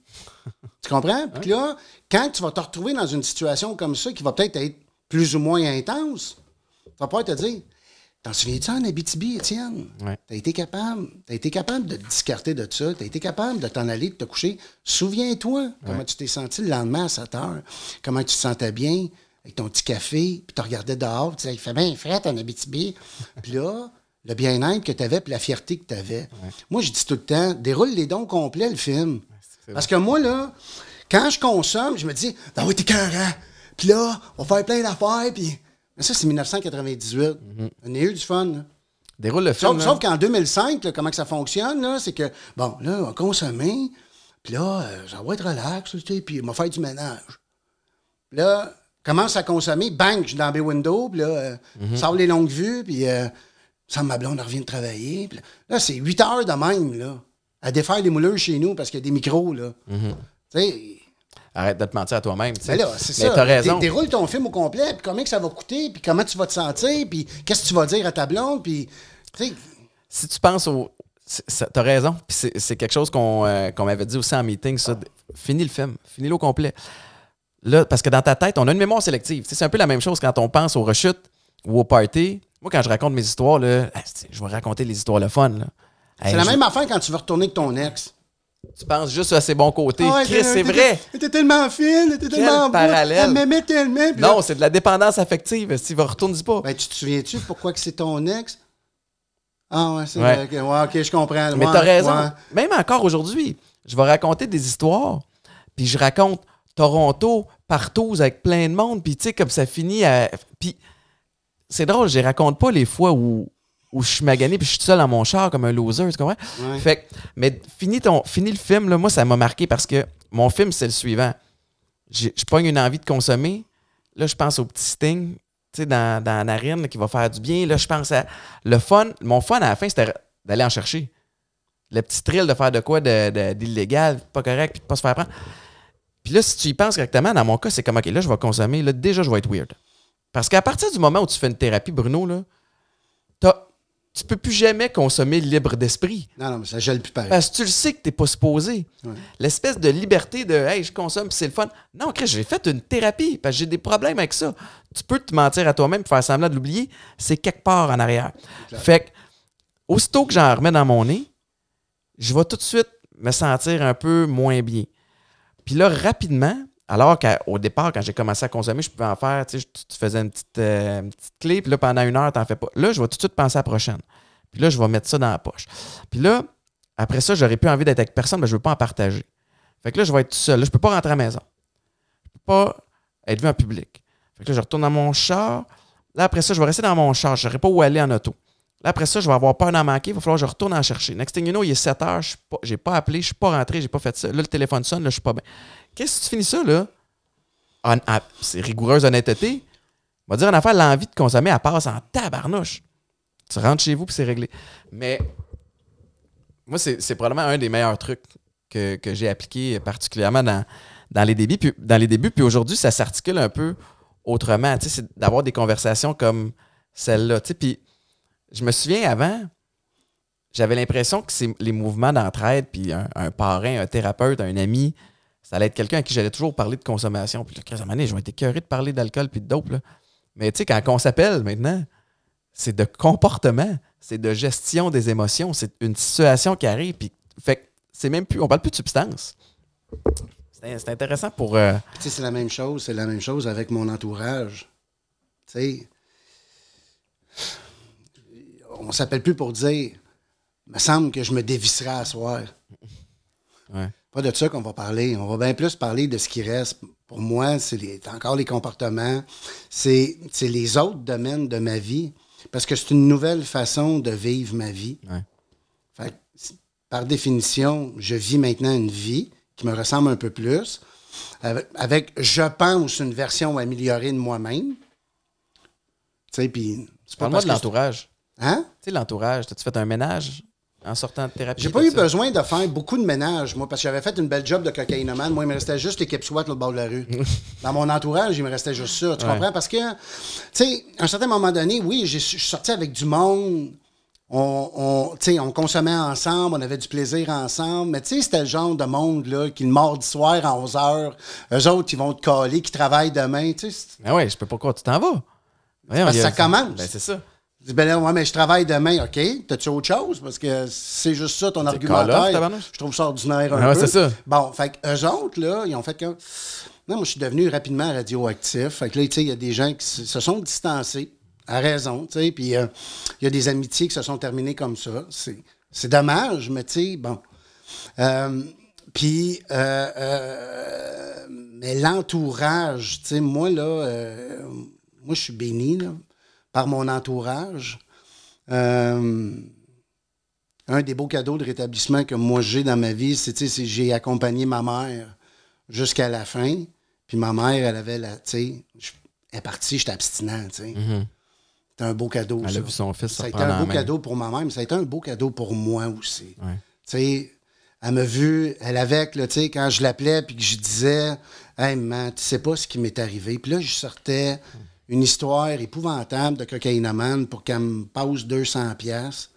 tu comprends? Puis là, quand tu vas te retrouver dans une situation comme ça qui va peut-être être plus ou moins intense, tu vas pas te dire T'en souviens-tu en Abitibi, Étienne? T'as été capable. T'as été capable de te discarter de ça. T'as été capable de t'en aller, de te coucher. Souviens-toi comment tu t'es senti le lendemain à 7 heures. Comment tu te sentais bien avec ton petit café. Puis tu regardais dehors. Tu disais, il fait bien frais en Abitibi. (laughs) puis là, le bien-être que tu avais, puis la fierté que tu avais. Moi, je dis tout le temps, déroule les dons complets, le film. Parce que moi, là, quand je consomme, je me dis, ben oui, t'es cœur, hein? Puis là, on va faire plein d'affaires, puis ça, c'est 1998. Mhm. On a eu du fun. Déroule le fun. Hein. Sauf, qu'en 2005, comment que ça fonctionne, c'est que, bon, là, on a consommé, puis là, euh, être relax, puis on va faire du ménage. là, commence à consommer, bang, je suis dans mes windows, puis là, ça euh, mhm. les longues vues, puis euh, sans ça, ma blonde revient de travailler. là, c'est 8 heures de même, là, à défaire les moulures chez nous parce qu'il y a des micros, là. Mhm. Tu arrête de te mentir à toi-même. Mais ben là, c'est ça. As raison. Déroule ton film au complet, puis combien que ça va coûter, puis comment tu vas te sentir, puis qu'est-ce que tu vas dire à ta blonde, puis. Si tu penses au. T'as raison. Puis c'est quelque chose euh, qu'on m'avait dit aussi en meeting, ça. Finis le film, finis-le au complet. Là, parce que dans ta tête, on a une mémoire sélective. C'est un peu la même chose quand on pense aux rechutes ou aux parties. Moi, quand je raconte mes histoires, là, je vais raconter les histoires le fun. c'est la même affaire quand tu veux retourner avec ton ex tu penses juste à ses bons côtés. Chris, c'est vrai. T'es tellement fine, t'es tellement parallèle. Elle m'aimait tellement. Non, c'est de la dépendance affective. Si va retourne pas. Mais ben, tu te souviens-tu pourquoi que c'est ton ex? Ah ouais, c'est vrai. ok, je comprends. Mais t'as raison. Même encore aujourd'hui, je vais raconter des histoires, puis je raconte Toronto, partout, avec plein de monde, puis tu sais, comme ça finit à... Puis c'est drôle, je raconte pas les fois où où je suis magané puis je suis tout seul dans mon char comme un loser, tu comprends? Fait mais fini, ton, fini le film, là, moi, ça m'a marqué parce que mon film, c'est le suivant. Je pogne une envie de consommer. Là, je pense au petit sting, tu sais, dans, dans la narine qui va faire du bien. Là, je pense à le fun. Mon fun à la fin, c'était d'aller en chercher. Le petit thrill de faire de quoi d'illégal, pas correct, puis de pas se faire prendre. Puis là, si tu y penses correctement, dans mon cas, c'est comme, OK, là, je vais consommer. Là, déjà, je vais être weird. Parce qu'à partir du moment où tu fais une thérapie, Bruno, là, t'as tu peux plus jamais consommer libre d'esprit. Non, non, mais ça gèle plus pareil. Parce que tu le sais que n'es pas supposé. L'espèce de liberté de Hey, je consomme, c'est le fun. Non, Chris, j'ai fait une thérapie parce que j'ai des problèmes avec ça. Tu peux te mentir à toi-même faire semblant de l'oublier. C'est quelque part en arrière. Fait que, aussitôt que j'en remets dans mon nez, je vais tout de suite me sentir un peu moins bien. Puis là, rapidement, alors qu'au départ, quand j'ai commencé à consommer, je pouvais en faire, tu, sais, tu faisais une petite, euh, petite clé, puis là, pendant une heure, tu n'en fais pas. Là, je vais tout de suite penser à la prochaine. Puis là, je vais mettre ça dans la poche. Puis là, après ça, j'aurais plus envie d'être avec personne, mais je ne veux pas en partager. Fait que là, je vais être tout seul. Là, je ne peux pas rentrer à la maison. Je ne peux pas être vu en public. Fait que là, je retourne dans mon char. Là, après ça, je vais rester dans mon char. Je ne saurais pas où aller en auto après ça, je vais avoir peur d'en manquer. Il va falloir que je retourne en chercher. Next thing you know, il est 7 heures. Je n'ai pas, appelé. Je ne suis pas rentré. Je n'ai pas fait ça. Là, le téléphone sonne. Là, je suis pas bien. Qu'est-ce que tu finis ça, là? c'est rigoureuse honnêteté. On va dire en affaire, l'envie de consommer, elle passe en tabarnouche. Tu rentres chez vous et c'est réglé. Mais moi, c'est probablement un des meilleurs trucs que, j'ai appliqué particulièrement dans, dans, les débuts. Puis, dans les débuts, puis aujourd'hui, ça s'articule un peu autrement. C'est d'avoir des conversations comme celle-là. Puis je me souviens avant, j'avais l'impression que c'est les mouvements d'entraide, puis un, parrain, un thérapeute, un ami, ça allait être quelqu'un à qui j'allais toujours parler de consommation. Puis là, année, je vais être de parler d'alcool puis de dope. Mais tu sais, quand on s'appelle maintenant, c'est de comportement, c'est de gestion des émotions, c'est une situation qui arrive, puis fait c'est même plus, on parle plus de substance. C'est intéressant pour. Euh, tu sais, c'est la même chose, c'est la même chose avec mon entourage. Tu sais on s'appelle plus pour dire me semble que je me dévisserai à soir. Pas de ça qu'on va parler. On va bien plus parler de ce qui reste. Pour moi, c'est encore les comportements, c'est les autres domaines de ma vie, parce que c'est une nouvelle façon de vivre ma vie. par définition, je vis maintenant une vie qui me ressemble un peu plus, avec, je pense, une version améliorée de moi-même. Tu sais, puis... Parle-moi de l'entourage. Hein? Tu sais, l'entourage, as-tu fait un ménage en sortant de thérapie? J'ai pas eu besoin de faire beaucoup de ménage, moi, parce que j'avais fait une belle job de cocaïnomane. Moi, il me restait juste l'équipe SWAT au bord de la rue. (laughs) Dans mon entourage, il me restait juste ça. Tu comprends? Parce que, tu sais, à un certain moment donné, oui, je suis sorti avec du monde. On, on, on consommait ensemble, on avait du plaisir ensemble, mais tu sais, c'était le genre de monde là, qui le du soir à 11 heures. eux autres, ils vont te coller, qui travaillent demain. Mais ben ouais, je peux pas croire, tu t'en vas. ça commence. Ben, c'est ça. Je dis, ben là, mais je travaille demain, OK. T'as-tu autre chose? Parce que c'est juste ça, ton argumentaire. Je trouve ça ordinaire un ah peu. Ça. Bon, fait eux autres, là, ils ont fait que... Non, moi, je suis devenu rapidement radioactif. Fait que là, tu sais, il y a des gens qui se sont distancés, à raison, tu sais. Puis euh, il y a des amitiés qui se sont terminées comme ça. C'est dommage, mais tu sais, bon. Euh, puis, euh, mais l'entourage, tu sais, moi, là, moi, je suis béni, là par mon entourage. Euh, un des beaux cadeaux de rétablissement que moi j'ai dans ma vie, c'est que j'ai accompagné ma mère jusqu'à la fin. Puis ma mère, elle avait la. Elle est partie, j'étais abstinent. C'était mm-hmm. un beau cadeau. Elle ça. a vu son fils Ça a été un beau cadeau pour moi-même. Ça a un beau cadeau pour moi aussi. Tu elle m'a vu, elle avec, le tu quand je l'appelais puis que je disais, hey, maman, tu sais pas ce qui m'est arrivé. Puis là, je sortais une histoire épouvantable de cocaïnoman pour qu'elle me passe 200 pièces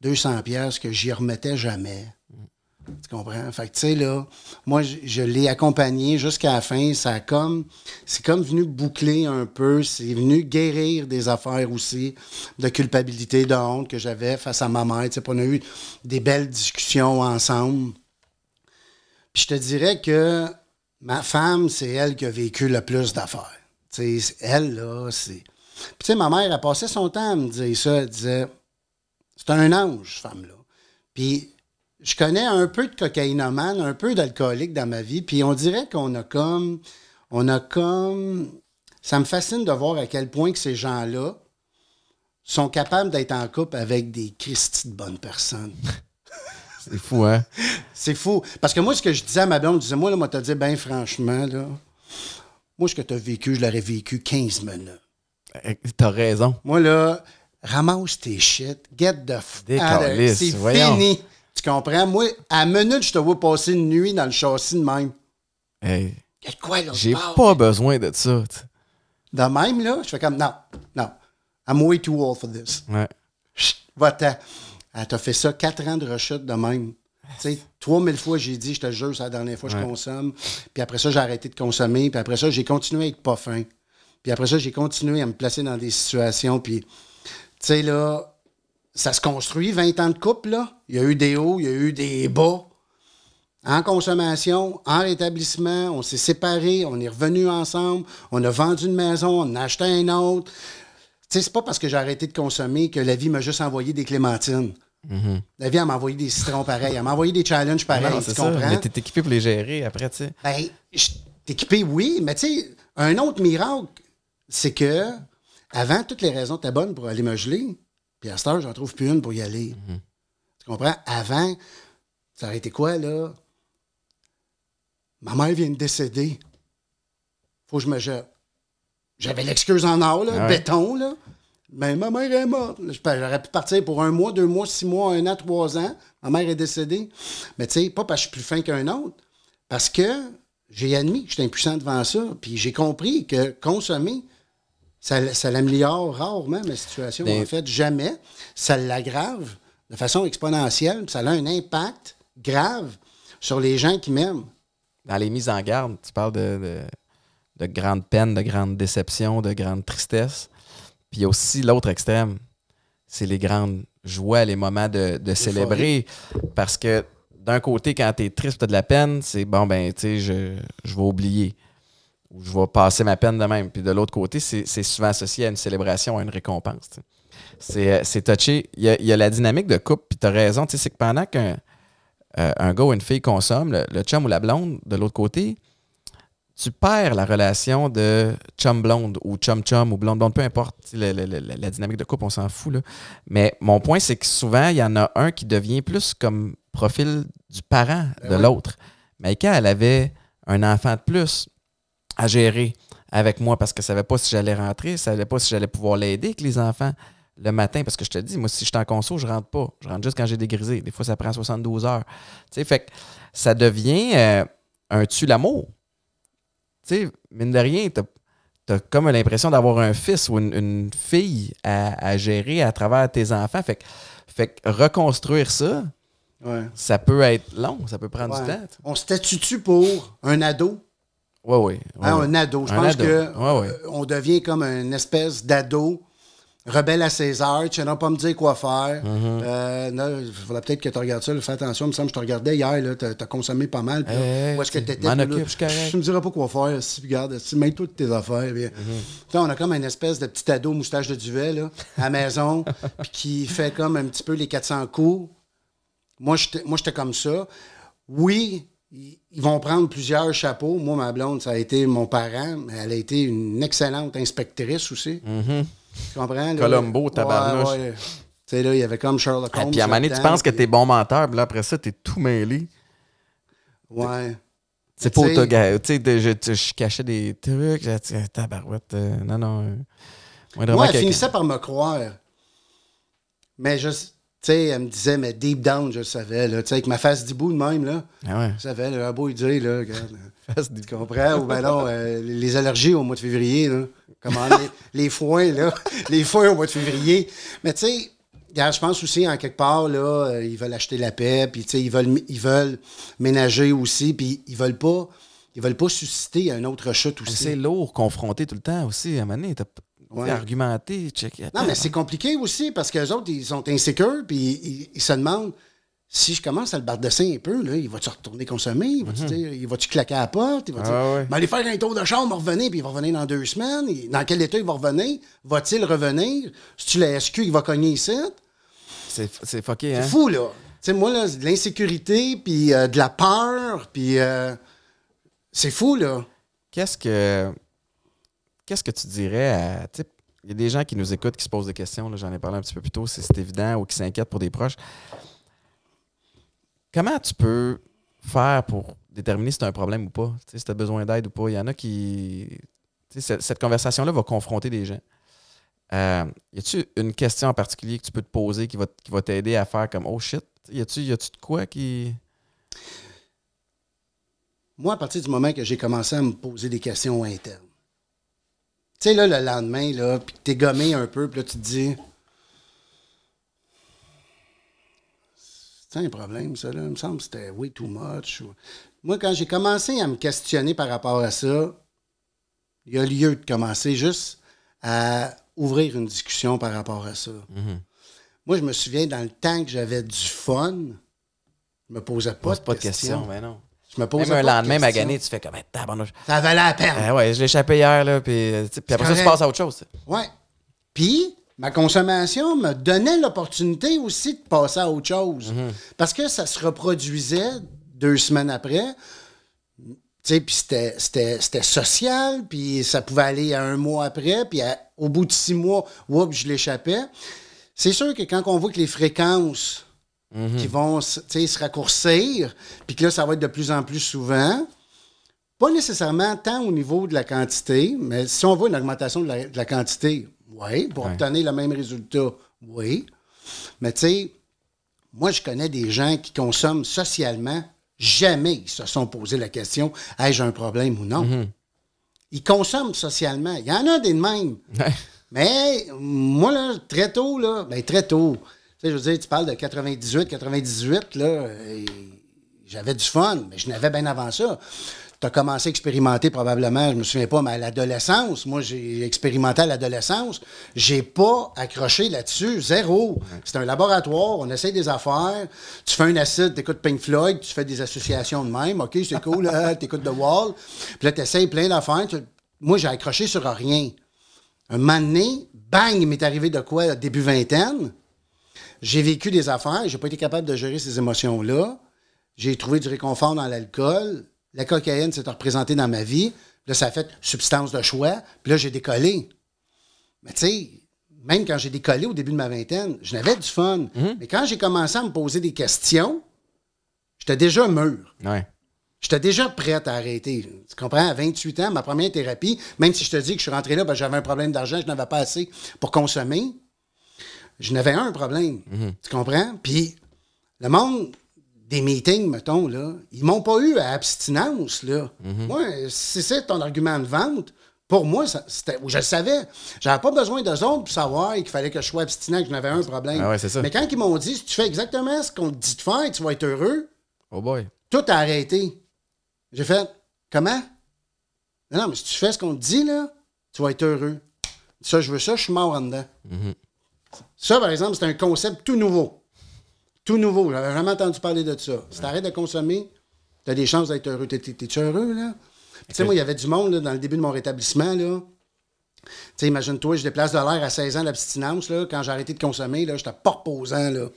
200 pièces que j'y remettais jamais. Tu comprends? Fait que, tu sais, là, moi, je, l'ai accompagnée jusqu'à la fin. Ça comme... C'est comme venu boucler un peu. C'est venu guérir des affaires aussi de culpabilité, de honte que j'avais face à ma mère. Tu sais, on a eu des belles discussions ensemble. Puis je te dirais que ma femme, c'est elle qui a vécu le plus d'affaires elle, là, c'est. Puis, tu sais, ma mère, a passé son temps à me dire ça. Elle disait, c'est un ange, cette femme-là. Puis, je connais un peu de cocaïnomane, un peu d'alcoolique dans ma vie. Puis, on dirait qu'on a comme. On a comme. Ça me fascine de voir à quel point que ces gens-là sont capables d'être en couple avec des Christies de bonnes personnes. (laughs) c'est fou, hein? c'est fou. Parce que moi, ce que je disais à ma blonde, je disais, moi, là, moi, te dit, ben franchement, là, moi, ce que tu as vécu, je l'aurais vécu 15 minutes. Eh, t'as raison. Moi, là, ramasse tes shit, get the fuck C'est fini. Tu comprends? Moi, à minute, je te vois passer une nuit dans le châssis de même. Hey. J'ai pas besoin de ça. De même, là, je fais comme non, non. I'm way too old for this. Ouais. Va-t'en. Elle t'a fait ça, quatre ans de rechute de même trois 3000 fois, j'ai dit, je te jure, c'est la dernière fois que je consomme. Puis après ça, j'ai arrêté de consommer. Puis après ça, j'ai continué à être pas fin. Puis après ça, j'ai continué à me placer dans des situations. Puis, tu sais, là, ça se construit, 20 ans de couple, là. Il y a eu des hauts, il y a eu des bas. En consommation, en rétablissement, on s'est séparés, on est revenus ensemble, on a vendu une maison, on a acheté une autre. Tu sais, c'est pas parce que j'ai arrêté de consommer que la vie m'a juste envoyé des clémentines. Mhm. La vie, Elle m'a envoyé des citrons pareils, elle envoyé des challenges ah pareils, tu comprends? Mais t'es équipé pour les gérer après, tu sais. Ben, t'es équipé, oui, mais tu sais, un autre miracle, c'est que avant, toutes les raisons étaient bonnes pour aller me geler, puis à cette heure, j'en trouve plus une pour y aller. Mhm. Tu comprends? Avant, ça aurait été quoi, là? Ma mère vient de décéder. Faut que je me J'avais l'excuse en or, là, ah béton, là ben, ma mère est morte. J'aurais pu partir pour un mois, deux mois, six mois, un an, trois ans. Ma mère est décédée. Mais tu sais, pas parce que je suis plus fin qu'un autre, parce que j'ai admis que j'étais impuissant devant ça. Puis j'ai compris que consommer, ça, ça l'améliore rarement, ma situation. Ben en fait, jamais. Ça l'aggrave de façon exponentielle. Ça a un impact grave sur les gens qui m'aiment. Dans les mises en garde, tu parles de, de grandes peines, de grandes déceptions, de grandes tristesses puis il y a aussi l'autre extrême, c'est les grandes joies, les moments de, célébrer. Parce que d'un côté, quand tu es triste, tu as de la peine, c'est bon, ben, tu sais, je, vais oublier. Ou je vais passer ma peine de même. Puis de l'autre côté, c'est souvent associé à une célébration, à une récompense. Euh, c'est touché. Il y, a, la dynamique de coupe. puis tu as raison. C'est que pendant qu'un euh, gars ou une fille consomme, le chum ou la blonde, de l'autre côté, tu perds la relation de chum blonde ou chum chum ou blonde blonde, peu importe la, dynamique de couple, on s'en fout. Mais mon point, c'est que souvent, il y en a un qui devient plus comme profil du parent ben de l'autre. l'autre. quand elle avait un enfant de plus à gérer avec moi parce qu'elle ne savait pas si j'allais rentrer, elle ne savait pas si j'allais pouvoir l'aider avec les enfants le matin. Parce que je te dis, moi, si je suis en conso, je rentre pas. Je rentre juste quand j'ai dégrisé. Des fois, ça prend 72 heures. Tu sais, fait ça devient euh, un tue l'amour tu sais, mine de rien, t'as as comme l'impression d'avoir un fils ou une, fille à, gérer à travers tes enfants. Fait que, fait reconstruire ça, ça peut être long, ça peut prendre du temps. On se tu pour un ado? Oui, oui. Ah, ouais, un ado. Je pense qu'on euh, devient comme une espèce d'ado Rebelle à César, tu n'as pas me dire quoi faire. Mhm. Euh, il faudrait peut-être que tu regardes ça. fais attention, me semble que je te regardais hier, tu as, consommé pas mal. Eh, où est-ce que tu étais? je tu me diras pas quoi faire. Si, regarde, si, mets toutes tes affaires. Mhm. On a comme une espèce de petit ado moustache de duvet là, à la maison, (laughs) puis qui fait comme un petit peu les 400 coups. Moi, j'étais comme ça. Oui, ils vont prendre plusieurs chapeaux. Moi, ma blonde, ça a été mon parent, elle a été une excellente inspectrice aussi. Mhm. Tu comprends? Colombo, tabarnouche. Tu sais, là, il y avait comme Sherlock ah, Holmes. Et puis à Mané, tu penses que t'es bon menteur, puis là, après ça, t'es tout mêlé. Ouais. C'est pas Tu sais, je, cachais des trucs, j'ai tabarouette. Euh, non, non. Euh, moi, ouais, elle finissait par me croire. Mais je, tu sais, elle me disait, mais deep down, je savais, là, tu sais, avec ma face d'hibou de même, là. Ah Je savais, un beau idée, là, (laughs) face tu comprends? Ou ben non, euh, les allergies au mois de février, là. Comment (laughs) les, foins, là. les foins au mois de février. Mais tu sais, je pense aussi, en quelque part, là, euh, ils veulent acheter la paix, puis ils veulent, ils veulent ménager aussi, puis ils veulent pas ils veulent pas susciter un autre chute aussi. C'est lourd, confronté tout le temps aussi. À un moment Argumenter, check. non, mais c'est compliqué aussi parce que les autres, ils sont insécures puis ils, se demandent si je commence à le de sein un peu, là, il va-tu retourner consommer? Il va-tu mhm. claquer à la porte? Il va-tu ah mais aller faire un tour de chambre, revenir, puis il va revenir dans deux semaines? dans quel état il va revenir? Va-t-il revenir? Si tu la SQ, il va cogner ici? C'est fucké, C'est hein? fou, là. moi, là, de l'insécurité, puis euh, de la peur, puis euh, c'est fou, là. Qu'est-ce que qu'est-ce que tu dirais à. Il y a des gens qui nous écoutent, qui se posent des questions, j'en ai parlé un petit peu plus tôt, si c'est évident, ou qui s'inquiètent pour des proches. Comment tu peux faire pour déterminer si tu as un problème ou pas, si tu as besoin d'aide ou pas? Il y en a qui. Cette, conversation-là va confronter des gens. Euh, y a-tu une question en particulier que tu peux te poser qui va, va t'aider à faire comme Oh shit? Y a-tu de quoi qui. Moi, à partir du moment que j'ai commencé à me poser des questions internes, tu là, le lendemain, là, puis t'es gommé un peu, puis tu te dis. C'est un problème, ça, là. Il me semble que c'était way too much. Moi, quand j'ai commencé à me questionner par rapport à ça, il y a lieu de commencer juste à ouvrir une discussion par rapport à ça. Mm-hmm. Moi, je me souviens, dans le temps que j'avais du fun, je me posais pas, Pose de, pas de Mais non. Je me pose un lendemain gagnée, tu fais comme, Ça valait la peine. Ah ouais, je l'échappais hier, là, euh, puis, après ça, tu passe à autre chose. Oui, Puis, ma consommation me donnait l'opportunité aussi de passer à autre chose. Mhm. Parce que ça se reproduisait deux semaines après. Tu sais, puis c'était social, puis ça pouvait aller à un mois après, puis au bout de six mois, je l'échappais. C'est sûr que quand on voit que les fréquences Mhm. qui vont se raccourcir, puis que là, ça va être de plus en plus souvent. Pas nécessairement tant au niveau de la quantité, mais si on voit une augmentation de la, quantité, oui, pour obtenir le même résultat, oui. Mais tu sais, moi, je connais des gens qui consomment socialement, jamais ils se sont posé la question ai-je un problème ou non mhm. Ils consomment socialement. Il y en a des mêmes. Mais moi, très tôt, là, ben, très tôt, je veux dire, tu parles de 98, 98, là, j'avais du fun, mais je n'avais bien avant ça. Tu as commencé à expérimenter probablement, je me souviens pas, mais à l'adolescence. Moi, j'ai expérimenté à l'adolescence. J'ai pas accroché là-dessus, zéro. C'est un laboratoire, on essaie des affaires. Tu fais un acide, tu écoutes Pink Floyd, tu fais des associations de même. OK, c'est cool, hein, (laughs) tu écoutes The Wall. Puis là, tu essaies plein d'affaires. Moi, j'ai accroché sur rien. Un moment donné, bang, il m'est arrivé de quoi, début vingtaine. J'ai vécu des affaires, j'ai pas été capable de gérer ces émotions-là. J'ai trouvé du réconfort dans l'alcool. La cocaïne s'est représentée dans ma vie. Là, ça a fait substance de choix. Puis là, j'ai décollé. Mais tu sais, même quand j'ai décollé au début de ma vingtaine, je n'avais du fun. Mhm. Mais quand j'ai commencé à me poser des questions, j'étais déjà mûr. J'étais déjà prête à arrêter. Tu comprends? À 28 ans, ma première thérapie, même si je te dis que je suis rentré là, ben, j'avais un problème d'argent, je n'avais pas assez pour consommer je n'avais un problème. Tu comprends? Puis le monde des meetings, mettons, là, ils m'ont pas eu à abstinence. Là. Moi, si c'est ton argument de vente, pour moi, c'était, je le savais. J'avais pas besoin d'eux autres pour savoir qu'il fallait que je sois abstinent, que je n'avais un problème. Ah mais quand ils m'ont dit, si tu fais exactement ce qu'on te dit de faire, tu vas être heureux, oh boy. tout a arrêté. J'ai fait, comment? Non, non, mais si tu fais ce qu'on te dit, là, tu vas être heureux. Ça, je veux ça, je suis mort en dedans. Mhm. Ça, par exemple, c'est un concept tout nouveau. Tout nouveau. J'avais vraiment entendu parler de ça. Si Si t'arrêtes de consommer, t'as des chances d'être heureux. T'es-tu heureux, là? Tu sais, moi, il y avait du monde dans le début de mon rétablissement, là. Tu sais, imagine-toi, je déplace de l'air à 16 ans l'abstinence là. Quand j'ai arrêté de consommer, là, j'étais pas reposant, là.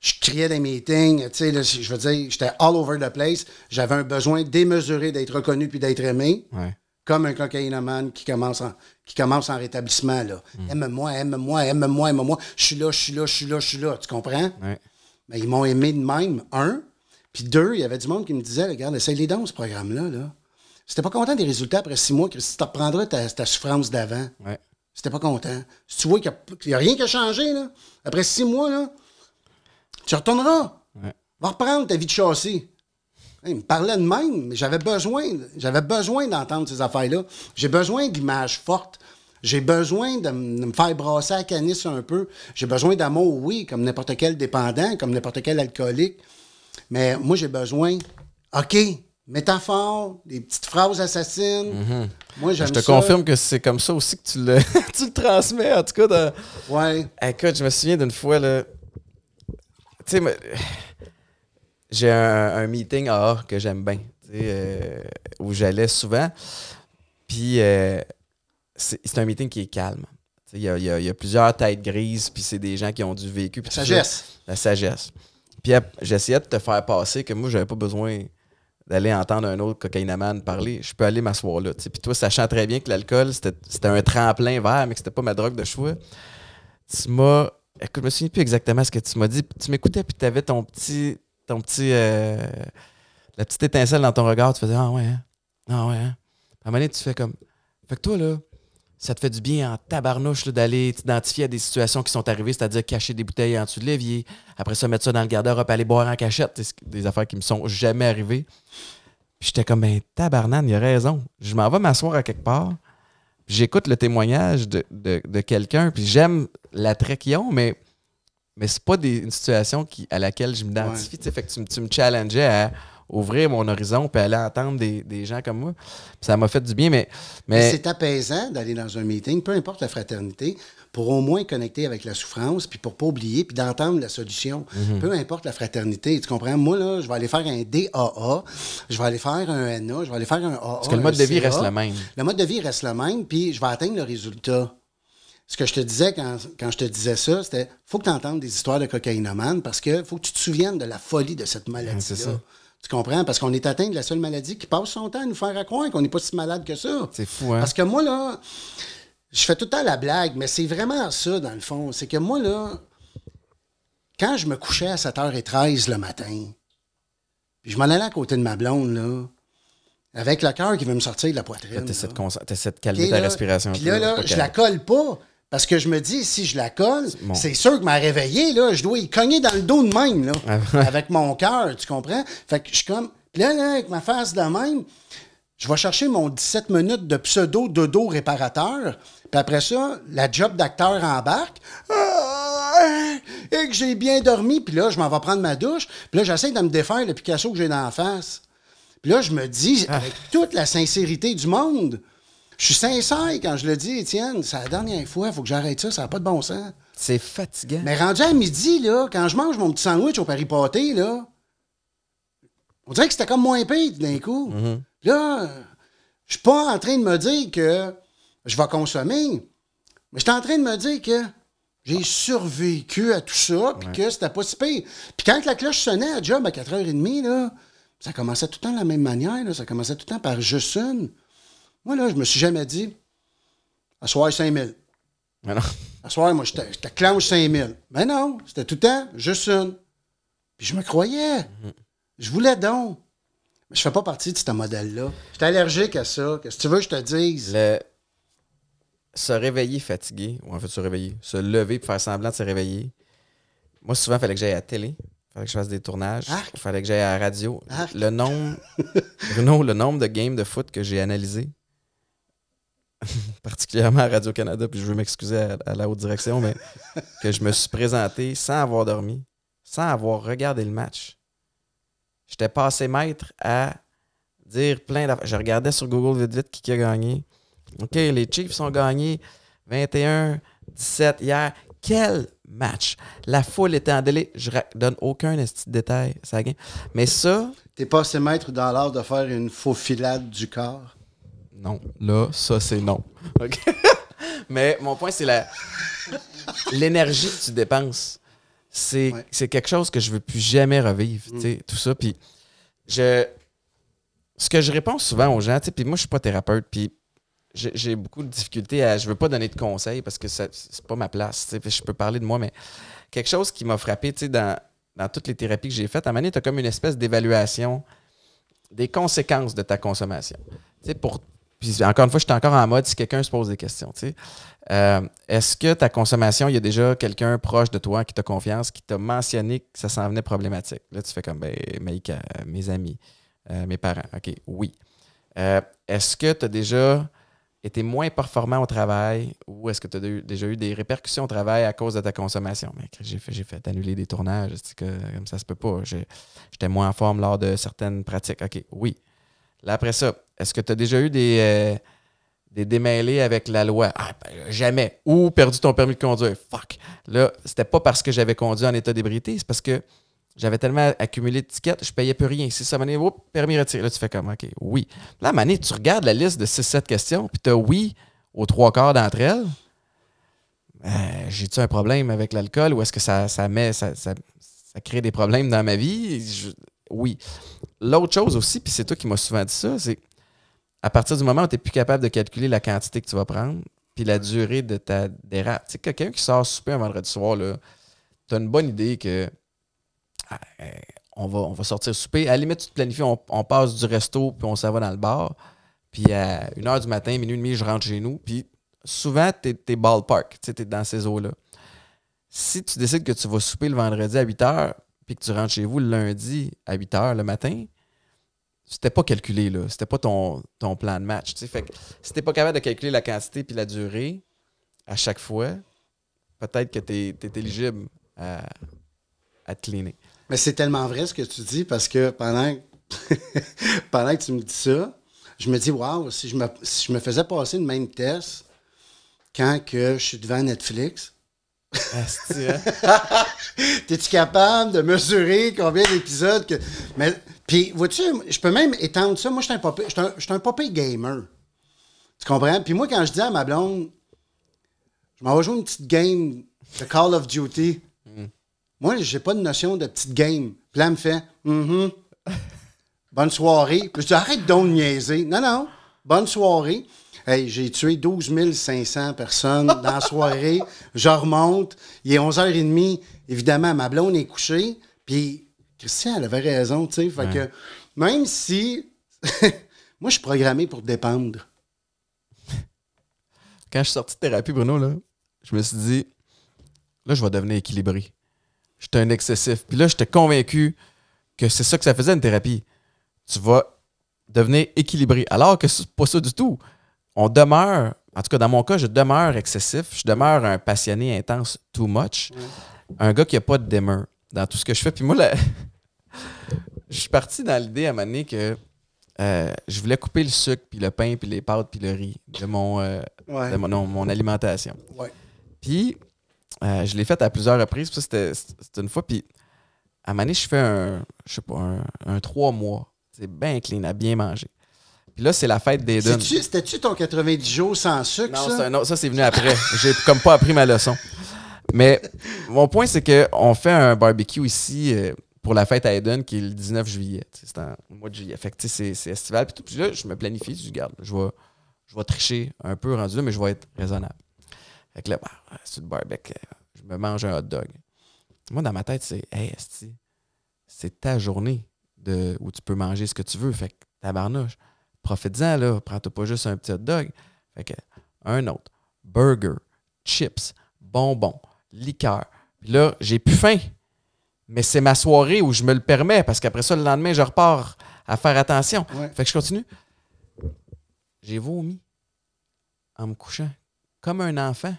Je criais des meetings, tu sais, je veux dire, j'étais all over the place. J'avais un besoin démesuré d'être reconnu puis d'être aimé. Ouais comme un cocaïnomane qui commence en, qui commence en rétablissement. Aime-moi, aime-moi, aime-moi, aime-moi. Je suis là, je suis là, je suis là, je suis là. Tu comprends? Ouais. ils m'ont aimé de même, un. Puis deux, il y avait du monde qui me disait, regarde, essaye les dents ce programme-là. Là. C'était pas content des résultats après six mois, si tu reprendras ta, souffrance d'avant. Ouais. C'était pas content. Si tu vois qu'il n'y a, rien qui a changé, là, après six mois, là, tu retourneras. Va reprendre ta vie de châssis. Il me parlait de même. J'avais besoin, j'avais besoin d'entendre ces affaires-là. J'ai besoin d'images fortes. J'ai besoin de, me faire brasser à canis un peu. J'ai besoin d'amour, oui, comme n'importe quel dépendant, comme n'importe quel alcoolique. Mais moi, j'ai besoin. OK, métaphore, des petites phrases assassines. Mhm. Moi, Je te confirme que c'est comme ça aussi que (laughs) tu le, transmets, en tout cas. Dans... Ouais. Écoute, je me souviens d'une fois, là. Tu sais, mais j'ai un, meeting à Or que j'aime bien, euh, où j'allais souvent. Puis euh, c'est un meeting qui est calme. Il y, a, plusieurs têtes grises, puis c'est des gens qui ont du vécu. La sagesse. la sagesse. Puis j'essayais de te faire passer que moi, j'avais pas besoin d'aller entendre un autre cocaïnaman parler. Je peux aller m'asseoir là. Puis toi, sachant très bien que l'alcool, c'était un tremplin vert, mais que c'était pas ma drogue de choix, tu m'as. Écoute, je me souviens plus exactement ce que tu m'as dit. Tu m'écoutais, puis tu avais ton petit ton petit. Euh, la petite étincelle dans ton regard, tu faisais Ah ouais, hein, Ah ouais, hein. À un moment donné, tu fais comme. Fait que toi, là, ça te fait du bien en tabarnouche d'aller t'identifier à des situations qui sont arrivées, c'est-à-dire cacher des bouteilles en dessous de l'évier, après ça, mettre ça dans le garde-robe, aller boire en cachette, des affaires qui me sont jamais arrivées. J'étais comme, un ben, tabarnane, il a raison. Je m'en vais m'asseoir à quelque part, j'écoute le témoignage de, de quelqu'un, puis j'aime l'attrait qu'ils ont, mais mais c'est pas une situation à laquelle je m'identifie. que tu, me challengeais à ouvrir mon horizon puis aller entendre des, gens comme moi. ça m'a fait du bien, mais. mais... c'est apaisant d'aller dans un meeting, peu importe la fraternité, pour au moins connecter avec la souffrance, puis pour pas oublier, puis d'entendre la solution. Mhm. Peu importe la fraternité, tu comprends? Moi, là, je vais aller faire un DAA, je vais aller faire un NA, je vais aller faire un AA. Parce que le mode de vie reste le même. Le mode de vie reste le même, puis je vais atteindre le résultat ce que je te disais quand, je te disais ça, c'était faut que tu entendes des histoires de cocaïnomane parce que faut que tu te souviennes de la folie de cette maladie-là. tu comprends? Parce qu'on est atteint de la seule maladie qui passe son temps à nous faire à croire qu'on n'est pas si malade que ça. C'est fou, hein? Parce que moi, là, je fais tout le temps la blague, mais c'est vraiment ça, dans le fond. C'est que moi, là, quand je me couchais à 7h13 le matin, je m'en allais à côté de ma blonde, là, avec le cœur qui veut me sortir de la poitrine. cette cette de calmer respiration. Puis là, là je la colle pas. Parce que je me dis, si je la colle, c'est sûr que m'a réveillé, là, je dois y cogner dans le dos de même, là, ah avec mon cœur, tu comprends? Fait que je suis comme, là, là, avec ma face de même, je vais chercher mon 17 minutes de pseudo-dodo réparateur, puis après ça, la job d'acteur embarque, ah, et que j'ai bien dormi, puis là, je m'en vais prendre ma douche, puis là, j'essaie de me défaire le Picasso que j'ai dans la face. Puis là, je me dis, ah. avec toute la sincérité du monde, je suis sincère quand je le dis, Étienne, c'est la dernière fois, il faut que j'arrête ça, ça n'a pas de bon sens. C'est fatigant. Mais rendu à midi, là, quand je mange mon petit sandwich au Paris Pâté, là, on dirait que c'était comme moins pire d'un coup. Mm-hmm. Là, je suis pas en train de me dire que je vais consommer, mais je suis en train de me dire que j'ai survécu à tout ça, puis que c'était pas si pire. Puis quand la cloche sonnait à job à 4h30, là, ça commençait tout le temps de la même manière, ça commençait tout le temps par juste une. Moi, là, je me suis jamais dit, à soir, 5 000. Mais non. À moi, je te, 5 Mais non, c'était tout le temps, juste une. Puis je me croyais. Je voulais donc. Mais je fais pas partie de ce modèle-là. Je suis allergique à ça. Qu'est-ce que tu veux que je te dise? Se réveiller fatigué, ou en fait se réveiller, se lever pour faire semblant de se réveiller. Moi, souvent, il fallait que j'aille à la télé fallait que je fasse des tournages. Il fallait que j'aille à la radio. Le nombre, (laughs) Bruno, le nombre de games de foot que j'ai analysés, (laughs) particulièrement à Radio-Canada, puis je veux m'excuser à, la haute direction, mais que je me suis présenté sans avoir dormi, sans avoir regardé le match. J'étais passé maître à dire plein d'affaires. Je regardais sur Google vite vite qui, a gagné. OK, les Chiefs ont gagné 21-17 hier. Quel match! La foule était en délai. Je donne aucun détail, ça Mais ça. T'es passé maître dans l'art de faire une faux filade du corps non. Là, ça, c'est non. (laughs) Mais mon point, c'est la (laughs) l'énergie que tu dépenses. C'est quelque chose que je ne veux plus jamais revivre, mm. tout ça. Puis, je, ce que je réponds souvent aux gens, puis moi, je ne suis pas thérapeute, puis j'ai beaucoup de difficultés à. Je veux pas donner de conseils parce que c'est pas ma place. Je peux parler de moi, mais quelque chose qui m'a frappé dans, dans toutes les thérapies que j'ai faites, à un moment tu as comme une espèce d'évaluation des conséquences de ta consommation. sais pour encore une fois, je suis encore en mode si quelqu'un se pose des questions. Euh, est-ce que ta consommation, il y a déjà quelqu'un proche de toi qui t'a confiance, qui t'a mentionné que ça s'en venait problématique? Là, tu fais comme ben, euh, mes amis, euh, mes parents. OK, oui. est-ce que tu as déjà été moins performant au travail ou est-ce que tu as déjà eu des répercussions au travail à cause de ta consommation? J'ai fait, fait, annuler des tournages, que, comme ça se peut pas. J'étais moins en forme lors de certaines pratiques. OK, oui. Là, après ça, est-ce que tu as déjà eu euh, des, démêlés avec la loi? Ah, ben, jamais. Ou perdu ton permis de conduire. Fuck. Là, c'était pas parce que j'avais conduit en état d'ébriété, c'est parce que j'avais tellement accumulé de tickets, je payais plus rien. Si ça dit, oh, permis retiré. Là, tu fais comme, OK, oui. Là, Mané, tu regardes la liste de 6-7 questions, puis tu as oui aux trois quarts d'entre elles. Euh, j'ai-tu un problème avec l'alcool ou est-ce que ça, ça met, crée des problèmes dans ma vie? Je, oui. L'autre chose aussi, puis c'est toi qui m'as souvent dit ça, c'est à partir du moment où tu n'es plus capable de calculer la quantité que tu vas prendre, puis la durée de ta dérape. Tu sais, quelqu'un qui sort souper un vendredi soir, tu as une bonne idée que ah, eh, on, va, on va sortir souper. À la limite, tu te planifies, on, passe du resto, puis on s'en va dans le bar. Puis à 1h du matin, minuit et demi, je rentre chez nous. Puis souvent, tu es, ballpark, tu es dans ces eaux-là. Si tu décides que tu vas souper le vendredi à 8h, que tu rentres chez vous le lundi à 8 h le matin, c'était pas calculé, là. C'était pas ton, plan de match. Si Fait que pas capable de calculer la quantité puis la durée à chaque fois, peut-être que tu es, éligible à, à te cleaner. Mais c'est tellement vrai ce que tu dis parce que pendant, (laughs) pendant que tu me dis ça, je me dis, waouh, si, je me, faisais passer le même test quand que je suis devant Netflix, Hein? (laughs) T'es-tu capable de mesurer combien d'épisodes que. Mais, puis, vois-tu, je peux même étendre ça. Moi, je suis un popé, gamer. Tu comprends? Puis moi, quand je dis à ma blonde, je m'en vais jouer une petite game de Call of Duty. Mm. Moi, j'ai pas de notion de petite game. plein là, me fait, mm-hmm. bonne soirée. Puis je dis, arrête donc de niaiser. Non, non, bonne soirée. Hey, j'ai tué 12 500 personnes dans la soirée. Je remonte. Il est 11h30. Évidemment, ma blonde est couchée. Puis, Christian, elle avait raison, tu sais. Fait que, même si. (laughs) moi, je suis programmé pour dépendre. Quand je suis sorti de thérapie, Bruno, là, je me suis dit, là, je vais devenir équilibré. J'étais un excessif. Puis là, j'étais convaincu que c'est ça que ça faisait une thérapie. Tu vas devenir équilibré. Alors que c'est pas ça du tout on demeure, en tout cas dans mon cas, je demeure excessif, je demeure un passionné intense, too much, un gars qui n'a pas de demeure dans tout ce que je fais. Puis moi, (laughs) je suis parti dans l'idée à un que euh, je voulais couper le sucre, puis le pain, puis les pâtes, puis le riz de mon, euh, de mon, alimentation. Puis euh, je l'ai fait à plusieurs reprises, puis c'était une fois. Puis à un je fais un, je sais pas, un, un trois mois. C'est bien clean, à bien manger. Puis là, c'est la fête des C'était-tu ton 90 jours sans sucre? Non, ça, non, ça c'est venu après. J'ai comme pas appris ma leçon. Mais mon point, c'est qu'on fait un barbecue ici euh, pour la fête à Eden qui est le 19 juillet. C'est un mois de juillet. Fait que c'est, c'est estival. Puis, là, je me planifie, je garde. Je vais, je vais tricher un peu rendu là, mais je vais être raisonnable. Fait que là, c'est bah, une barbecue. Je me mange un hot dog. Moi, dans ma tête, c'est Hey, Esti, c'est ta journée de, où tu peux manger ce que tu veux. Fait que tabarnouche. Profites-en, là. Prends-toi pas juste un petit hot dog. Fait que, un autre. Burger, chips, bonbons, liqueur. là, j'ai plus faim. Mais c'est ma soirée où je me le permets parce qu'après ça, le lendemain, je repars à faire attention. Fait que je continue. J'ai vomi en me couchant comme un enfant.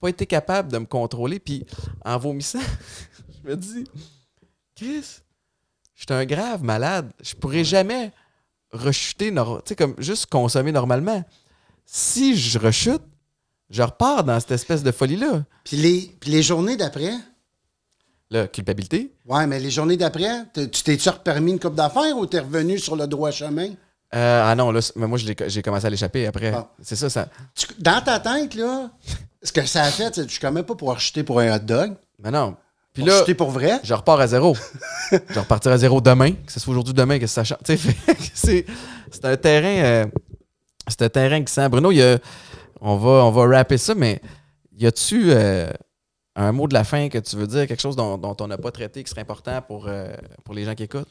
Pas été capable de me contrôler. Puis en vomissant, (laughs) je me dis, Chris, je suis un grave malade. Je pourrais jamais rechuter, tu sais, comme juste consommer normalement. Si je rechute, je repars dans cette espèce de folie-là. Puis les, journées d'après? La culpabilité. Ouais, mais les journées d'après, tu t'es-tu repermis une coupe d'affaires ou t'es revenu sur le droit chemin? Euh, ah non, là, mais moi, j'ai commencé à l'échapper après. Ah. C'est ça, ça. dans ta tête, là, ce que ça a fait, tu que je quand même pas pouvoir acheter pour un hot dog. Mais non. Puis là, pour vrai. Je repars à zéro. je repartirai à zéro demain, que ce soit aujourd'hui demain, que ça change. (laughs) c'est un terrain. Euh, c'est un terrain qui sent. Bruno, on va, on va rapper ça, mais y a-tu euh, un mot de la fin que tu veux dire, quelque chose dont, on n'a pas traité qui serait important pour, euh, pour les gens qui écoutent?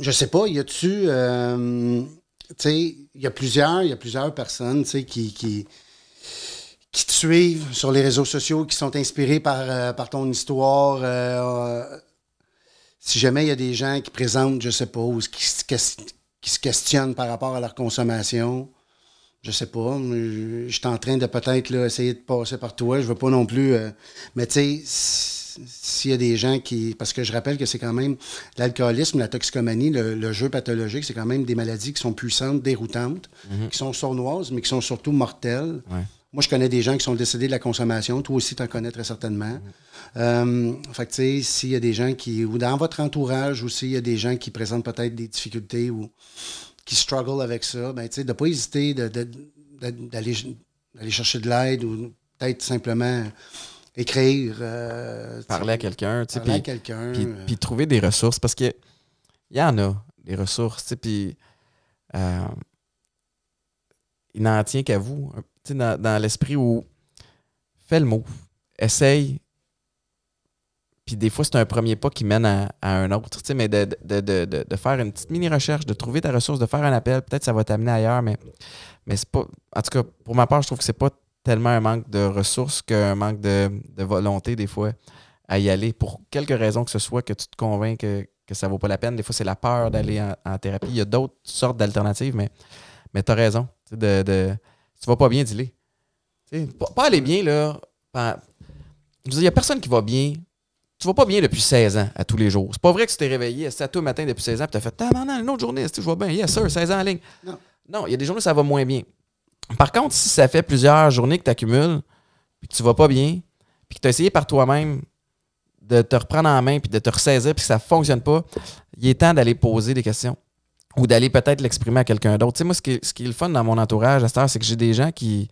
Je sais pas. Y a-tu. tu sais, il y a plusieurs personnes, qui. qui qui te suivent sur les réseaux sociaux, qui sont inspirés par, euh, par ton histoire. Euh, euh, si jamais il y a des gens qui présentent, je sais pas, ou qui, se questionnent par rapport à leur consommation, je sais pas. Je, suis en train de peut-être essayer de passer par toi. Je veux pas non plus. mais tu sais, s'il y a des gens qui. Parce que je rappelle que c'est quand même l'alcoolisme, la toxicomanie, le, jeu pathologique, c'est quand même des maladies qui sont puissantes, déroutantes, mhm. qui sont sournoises, mais qui sont surtout mortelles. Moi, je connais des gens qui sont décédés de la consommation. Toi aussi, tu en connais très certainement. Mm-hmm. En euh, fait tu sais, s'il y a des gens qui, ou dans votre entourage aussi, il y a des gens qui présentent peut-être des difficultés ou qui struggle avec ça, ben, tu sais, de ne pas hésiter d'aller chercher de l'aide ou peut-être simplement écrire. Euh, parler à quelqu'un, tu sais. quelqu'un. Euh. Puis, trouver des ressources parce qu'il y, y en a, des ressources, tu sais, puis. il n'en tient qu'à vous dans, l'esprit où fais le mot, essaye. Puis des fois, c'est un premier pas qui mène à, un autre. mais de, faire une petite mini-recherche, de trouver ta ressource, de faire un appel, peut-être ça va t'amener ailleurs, mais, mais c'est pas. En tout cas, pour ma part, je trouve que c'est pas tellement un manque de ressources qu'un manque de, volonté, des fois, à y aller. Pour quelque raison que ce soit, que tu te convaincs que, que ça vaut pas la peine. Des fois, c'est la peur d'aller en, thérapie. Il y a d'autres sortes d'alternatives, mais, mais tu as raison. De, tu vas pas bien, dis-le. Pas, pas aller bien, là. il n'y a personne qui va bien. Tu vas pas bien depuis 16 ans à tous les jours. C'est pas vrai que tu t'es réveillé à tout le matin depuis 16 ans et tu as fait non, non, une autre journée, je vois bien, yes, sir, 16 ans en ligne. Non, il y a des journées où ça va moins bien. Par contre, si ça fait plusieurs journées que tu accumules, puis que tu vas pas bien, puis que tu as essayé par toi-même de te reprendre en main, puis de te ressaisir, puis que ça fonctionne pas, il est temps d'aller poser des questions ou d'aller peut-être l'exprimer à quelqu'un d'autre. Tu sais, moi, ce qui, est le fun dans mon entourage à cette c'est que j'ai des gens qui.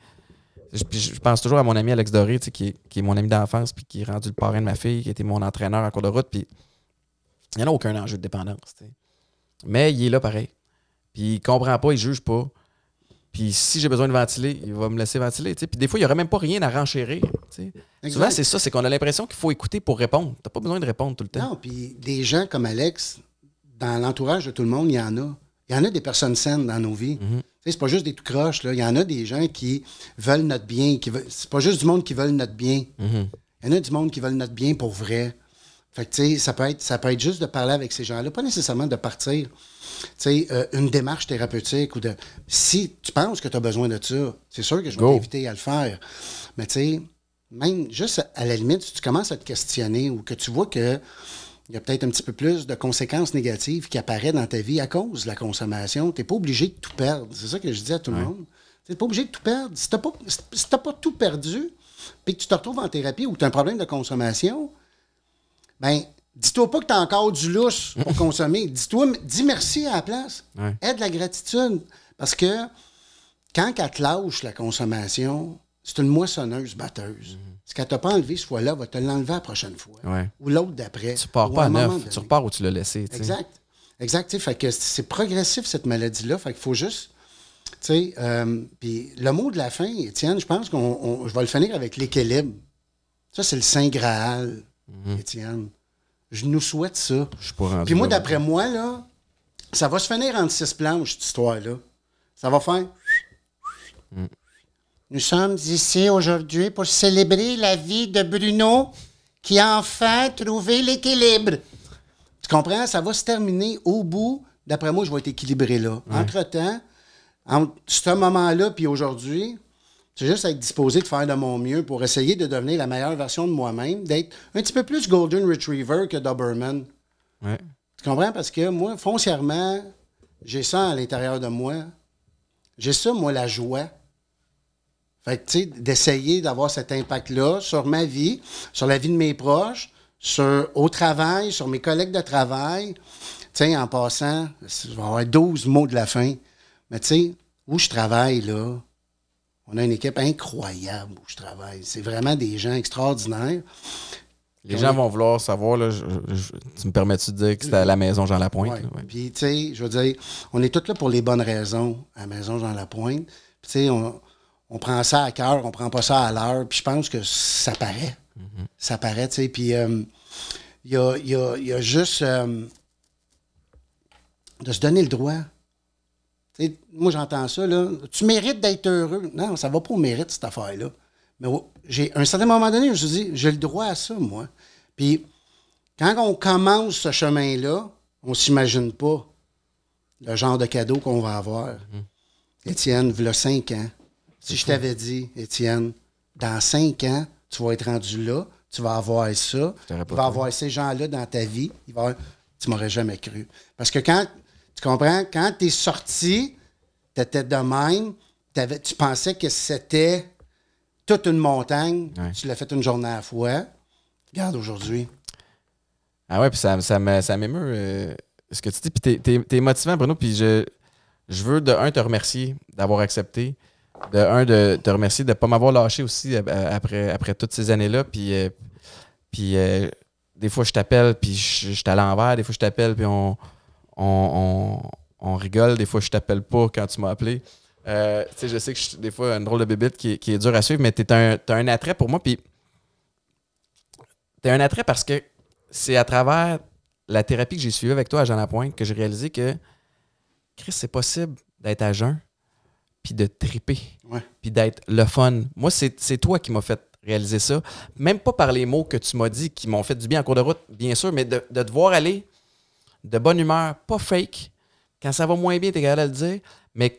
Je, pense toujours à mon ami Alex Doré, qui, est, mon ami d'enfance, puis qui est rendu le parrain de ma fille, qui était mon entraîneur en cours de route, puis il n'y en a aucun enjeu de dépendance. Mais il est là pareil. Puis il comprend pas, il juge pas. Puis si j'ai besoin de ventiler, il va me laisser ventiler. Puis des fois, il n'y aurait même pas rien à renchérir. Souvent, c'est ça, c'est qu'on a l'impression qu'il faut écouter pour répondre. Tu pas besoin de répondre tout le temps. Non, puis des gens comme Alex, dans l'entourage de tout le monde, il y en a. Il y en a des personnes saines dans nos vies. Ce mhm. n'est C'est pas juste des tout croches. Là. Il y en a des gens qui veulent notre bien. Qui n'est C'est pas juste du monde qui veulent notre bien. Mhm. Il y en a du monde qui veulent notre bien pour vrai. Fait que, ça peut, être, ça peut être juste de parler avec ces gens-là, pas nécessairement de partir. Euh, une démarche thérapeutique ou de. Si tu penses que tu as besoin de ça, c'est sûr que je vais t'inviter à le faire. Mais tu sais, même juste à la limite, si tu commences à te questionner ou que tu vois que il y a peut-être un petit peu plus de conséquences négatives qui apparaissent dans ta vie à cause de la consommation. Tu n'es pas obligé de tout perdre. C'est ça que je dis à tout le monde. Tu n'es pas obligé de tout perdre. Si tu n'as pas, tout perdu, puis que tu te retrouves en thérapie ou que tu as un problème de consommation, ben dis-toi pas que tu as encore du lousse pour (laughs) consommer. Dis-toi, dis merci à la place. Aide la gratitude. Parce que quand elle te la consommation, c'est une moissonneuse batteuse. Mhm ce qu'elle t'a pas enlevé ce fois-là va te l'enlever la prochaine fois. Ou l'autre d'après. Tu pars pas à neuf, tu repars où tu l'as laissé. Exact. Exact. Fait que c'est progressif, cette maladie-là. Fait qu'il faut juste. Euh, le mot de la fin, Étienne, je pense qu'on je vais le finir avec l'équilibre. Ça, c'est le Saint Graal, mhm. Étienne. Je nous souhaite ça. Je Puis moi, d'après moi, là, ça va se finir en six planches, cette histoire-là. Ça va faire. Mm. Nous sommes ici aujourd'hui pour célébrer la vie de Bruno qui a enfin trouvé l'équilibre. Tu comprends? Ça va se terminer au bout. D'après moi, je vais être équilibré là. Entre-temps, entre ce moment-là puis aujourd'hui, c'est juste être disposé de faire de mon mieux pour essayer de devenir la meilleure version de moi-même, d'être un petit peu plus Golden Retriever que Doberman. Tu comprends? Parce que moi, foncièrement, j'ai ça à l'intérieur de moi. J'ai ça, moi, la joie. Fait que, tu sais, d'essayer d'avoir cet impact-là sur ma vie, sur la vie de mes proches, sur, au travail, sur mes collègues de travail. Tu sais, en passant, je vais avoir 12 mots de la fin. Mais tu sais, où je travaille, là, on a une équipe incroyable où je travaille. C'est vraiment des gens extraordinaires. Les gens vont vouloir savoir, là, tu me permets-tu de dire que c'était à la maison Jean Lapointe? Puis, tu sais, je veux dire, on est tous là pour les bonnes raisons à maison Jean Lapointe. tu sais, on, on prend ça à cœur, on prend pas ça à l'heure. Puis je pense que ça paraît. Mm-hmm. Ça paraît, tu sais. Puis euh, il y, a, juste euh, de se donner le droit. moi, j'entends ça, là. Tu mérites d'être heureux. Non, ça va pas au mérite, cette affaire-là. Mais j'ai, à un certain moment donné, je me suis dit, j'ai le droit à ça, moi. Puis quand on commence ce chemin-là, on s'imagine pas le genre de cadeau qu'on va avoir. Mm-hmm. Étienne, il -hmm. ans si je t'avais dit, Étienne, dans cinq ans, tu vas être rendu là, tu vas avoir ça, tu vas avoir ces gens-là dans ta vie, va tu m'aurais jamais cru. Parce que quand, tu comprends, quand tu es sorti, tu étais de même, tu pensais que c'était toute une montagne, tu l'as fait une journée à la fois. Regarde aujourd'hui. Ah ouais, puis ça, ça m'émeut euh, ce que tu dis. Puis t'es, es, motivant, Bruno, puis je, je veux de un te remercier d'avoir accepté de un, de te remercier de ne pas m'avoir lâché aussi euh, après, après toutes ces années-là. Puis, euh, puis euh, des fois, je t'appelle, puis je, suis à l'envers. Des fois, je t'appelle, puis on, rigole. Des fois, je t'appelle pas quand tu m'as appelé. Euh, je sais que je suis des fois une drôle de bébite qui, est dur à suivre, mais tu un, as un attrait pour moi. Puis tu un attrait parce que c'est à travers la thérapie que j'ai suivie avec toi à Jean Lapointe que j'ai réalisé que, Chris, c'est possible d'être à jeun puis de triper, puis d'être le fun. Moi, c'est toi qui m'as fait réaliser ça. Même pas par les mots que tu m'as dit qui m'ont fait du bien en cours de route, bien sûr, mais de, de te voir aller de bonne humeur, pas fake. Quand ça va moins bien, t'es capable de le dire, mais,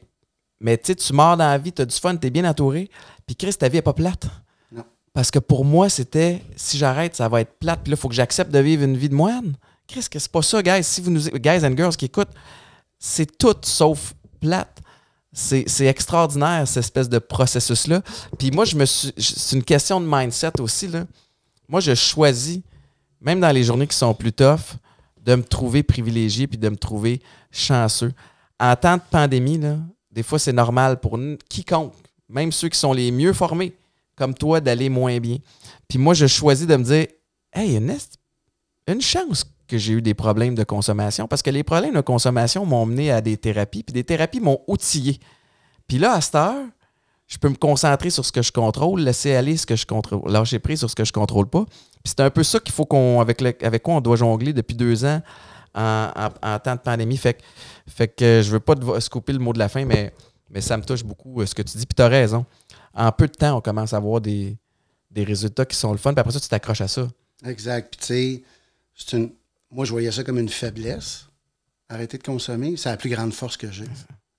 mais tu tu mords dans la vie, t'as du fun, t'es bien entouré, puis Chris, ta vie est pas plate. Parce que pour moi, c'était si j'arrête, ça va être plate, là, il faut que j'accepte de vivre une vie de moine. Chris, que c'est pas ça, guys. Si vous nous. Guys and girls qui écoutent, c'est tout sauf plate. C'est extraordinaire, cette espèce de processus-là. Puis moi, je me suis. C'est une question de mindset aussi. Là. Moi, je choisis, même dans les journées qui sont plus tough, de me trouver privilégié puis de me trouver chanceux. En temps de pandémie, des fois, c'est normal pour quiconque, même ceux qui sont les mieux formés, comme toi, d'aller moins bien. Puis moi, je choisis de me dire Hey, une, une chance que j'ai eu des problèmes de consommation parce que les problèmes de consommation m'ont mené à des thérapies, puis des thérapies m'ont outillé. Puis là, à cette heure, je peux me concentrer sur ce que je contrôle, laisser aller ce que je contrôle, lâcher prise sur ce que je contrôle pas. Puis c'est un peu ça qu'il faut qu'on, avec, le, avec quoi on doit jongler depuis deux ans en, temps de pandémie. Fait, fait que je veux pas te scouper le mot de la fin, mais, mais ça me touche beaucoup euh, ce que tu dis. Puis tu as raison. En peu de temps, on commence à avoir des, des résultats qui sont le fun. Puis après ça, tu t'accroches à ça. Exact. Puis tu sais, c'est une moi, je voyais ça comme une faiblesse. Arrêter de consommer, c'est la plus grande force que j'ai.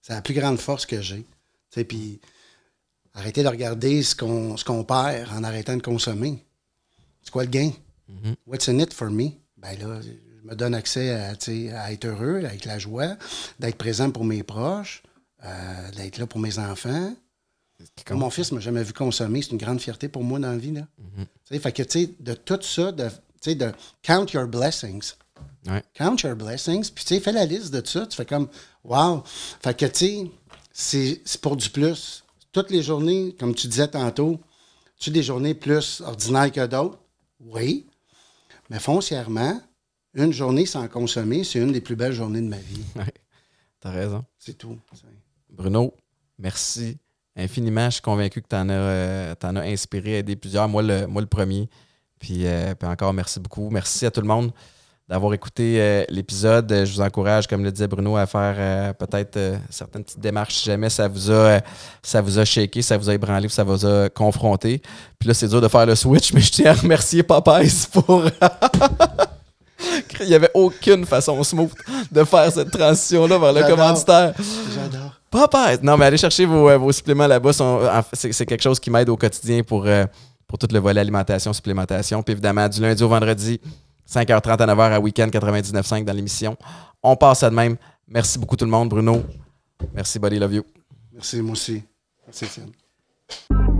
C'est la plus grande force que j'ai. Puis arrêter de regarder ce qu'on, perd en arrêtant de consommer. C'est quoi le gain? Mm-hmm. What's in it for me? Ben là, je me donne accès à, à être heureux, avec la joie, d'être présent pour mes proches, euh, d'être là pour mes enfants. Mon fils ne hein. m'a jamais vu consommer. C'est une grande fierté pour moi dans la vie. Là. Mm-hmm. tu sais, de tout ça, de de count your blessings. Count your blessings. Puis, tu sais, fais la liste de ça. Tu fais comme, wow. Fait que, tu sais, c'est pour du plus. Toutes les journées, comme tu disais tantôt, tu des journées plus ordinaires que d'autres? Oui. Mais foncièrement, une journée sans consommer, c'est une des plus belles journées de ma vie. (laughs) Tu as raison. C'est tout. Bruno, merci infiniment. Je suis convaincu que tu en, euh, as inspiré, aidé plusieurs. Moi, le, moi, le premier. Euh, puis, encore, merci beaucoup. Merci à tout le monde d'avoir écouté euh, l'épisode. Je vous encourage, comme le disait Bruno, à faire euh, peut-être certaines petites démarches si jamais ça vous a ça vous a shaké, ça vous a ébranlé, ça vous a confronté. Puis là, c'est dur de faire le switch, (laughs) mais je tiens à remercier Papais pour. (laughs) Il n'y avait aucune façon smooth de faire cette transition-là vers le commanditaire. J'adore. Popeyes! Non, mais allez chercher vos, vos suppléments là-bas. C'est quelque chose qui m'aide au quotidien pour pour tout le volet alimentation, supplémentation. Puis évidemment, du lundi au vendredi, 5h30 à 9h à week-end 99.5 dans l'émission. On passe à de même. Merci beaucoup tout le monde, Bruno. Merci, Buddy Love You. Merci, moi aussi. Merci, Étienne.